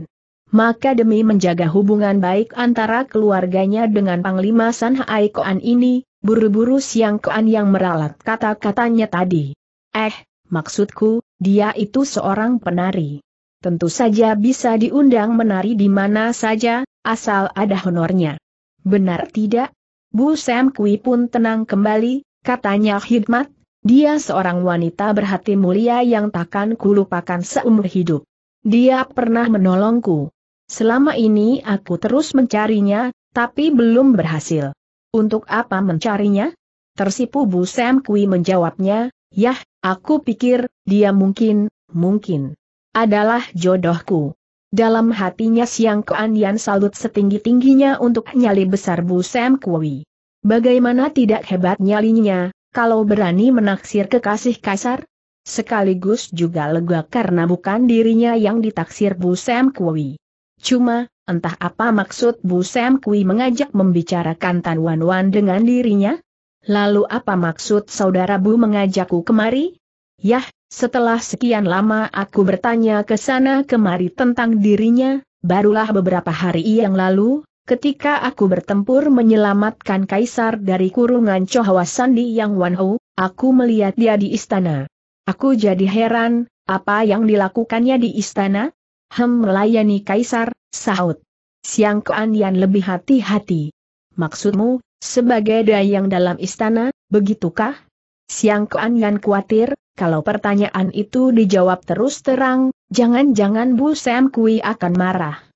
Maka demi menjaga hubungan baik antara keluarganya dengan Panglima San Hai Koan ini, buru-buru Siang Koan yang meralat kata-katanya tadi. Eh, maksudku, dia itu seorang penari. Tentu saja bisa diundang menari di mana saja, asal ada honornya. Benar tidak? Bu Sam Kui pun tenang kembali, katanya khidmat. Dia seorang wanita berhati mulia yang takkan kulupakan seumur hidup. Dia pernah menolongku. Selama ini aku terus mencarinya, tapi belum berhasil. Untuk apa mencarinya? Tersipu Bu Sam Kui menjawabnya, Yah, aku pikir, dia mungkin, mungkin adalah jodohku. Dalam hatinya Siang Keanian salut setinggi-tingginya untuk nyali besar Bu Sam Kui. Bagaimana tidak hebat nyalinya, kalau berani menaksir kekasih kasar? Sekaligus juga lega karena bukan dirinya yang ditaksir Bu Sam Kui. Cuma, entah apa maksud Bu Sam Kui mengajak membicarakan Tan Wan Wan dengan dirinya? Lalu apa maksud saudara Bu mengajakku kemari? Yah, setelah sekian lama aku bertanya ke sana kemari tentang dirinya, barulah beberapa hari yang lalu, Ketika aku bertempur menyelamatkan kaisar dari kurungan Chohwa Sandi Yang Wanho, aku melihat dia di istana. Aku jadi heran, apa yang dilakukannya di istana? Hem melayani kaisar, sahut. Siang Kuan Yan lebih hati-hati. Maksudmu, sebagai dayang dalam istana, begitukah? Siang Kuan Yan khawatir, kalau pertanyaan itu dijawab terus terang, jangan-jangan Bu Sam Kui akan marah.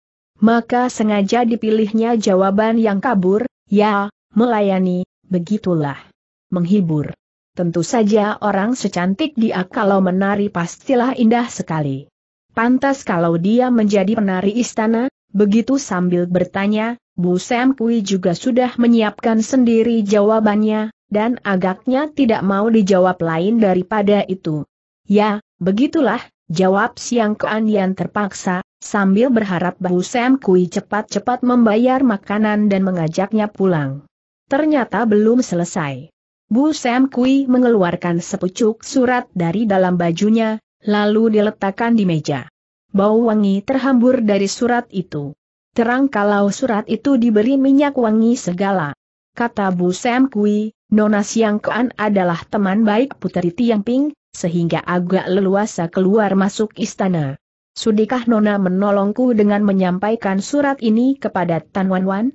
Maka sengaja dipilihnya jawaban yang kabur, ya, melayani, begitulah. Menghibur. Tentu saja orang secantik dia kalau menari pastilah indah sekali. Pantas kalau dia menjadi penari istana, begitu sambil bertanya, Bu Sam Kui juga sudah menyiapkan sendiri jawabannya, dan agaknya tidak mau dijawab lain daripada itu. Ya, begitulah, jawab Siang keandian terpaksa, sambil berharap Bu Sam Kui cepat-cepat membayar makanan dan mengajaknya pulang. Ternyata belum selesai. Bu Sam Kui mengeluarkan sepucuk surat dari dalam bajunya, lalu diletakkan di meja. Bau wangi terhambur dari surat itu. Terang kalau surat itu diberi minyak wangi segala. Kata Bu Sam Kui, Nona Siang Kuan adalah teman baik Putri Tiang Ping, sehingga agak leluasa keluar masuk istana. Sudikah Nona menolongku dengan menyampaikan surat ini kepada Tan Wan Wan?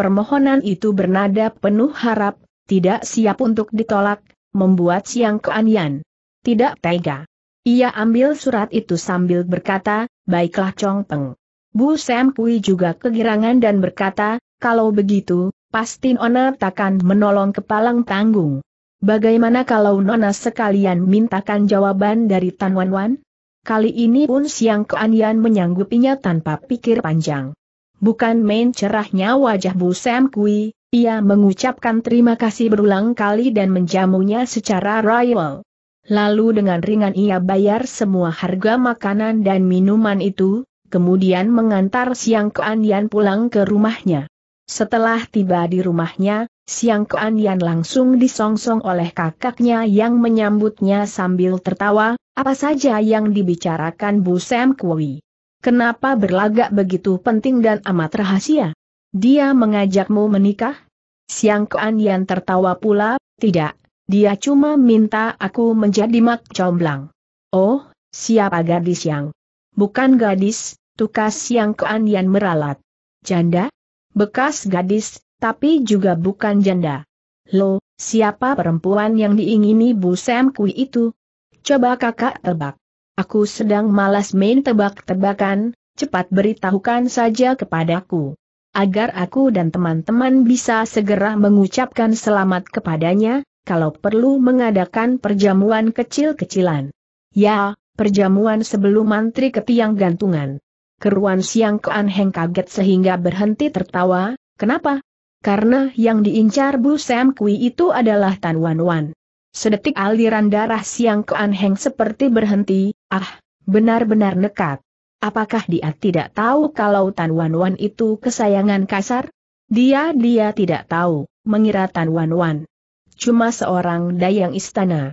Permohonan itu bernada penuh harap, tidak siap untuk ditolak, membuat siang keanian. Tidak tega. Ia ambil surat itu sambil berkata, baiklah Chong Peng. Bu Sam Kui juga kegirangan dan berkata, kalau begitu, pasti Nona takkan menolong kepalang tanggung. Bagaimana kalau Nona sekalian mintakan jawaban dari Tan Wan Wan? Kali ini pun Siang Keanian menyanggupinya tanpa pikir panjang. Bukan main cerahnya wajah Bu Sam Kui, ia mengucapkan terima kasih berulang kali dan menjamunya secara royal. Lalu dengan ringan ia bayar semua harga makanan dan minuman itu, kemudian mengantar Siang Keanian pulang ke rumahnya. Setelah tiba di rumahnya, Siang Keanian langsung disongsong oleh kakaknya yang menyambutnya sambil tertawa, apa saja yang dibicarakan Bu Sam Kui? Kenapa berlagak begitu penting dan amat rahasia? Dia mengajakmu menikah? Siang Kuan Yan tertawa pula, tidak, dia cuma minta aku menjadi mak comblang. Oh, siapa gadis yang? Bukan gadis, tukas Siang Kuan Yan meralat. Janda? Bekas gadis, tapi juga bukan janda. Lo, siapa perempuan yang diingini Bu Sam Kui itu? Coba kakak tebak. Aku sedang malas main tebak-tebakan, cepat beritahukan saja kepadaku. Agar aku dan teman-teman bisa segera mengucapkan selamat kepadanya, kalau perlu mengadakan perjamuan kecil-kecilan. Ya, perjamuan sebelum mantri ke tiang gantungan. Keruan siang ke Anheng kaget sehingga berhenti tertawa, kenapa? Karena yang diincar Bu Sam Kui itu adalah Tan Wan Wan. Sedetik aliran darah Siang ke anheng seperti berhenti, ah, benar-benar nekat. Apakah dia tidak tahu kalau Tan Wan Wan itu kesayangan kasar? Dia-dia tidak tahu, mengira Tan Wan Wan. Cuma seorang dayang istana.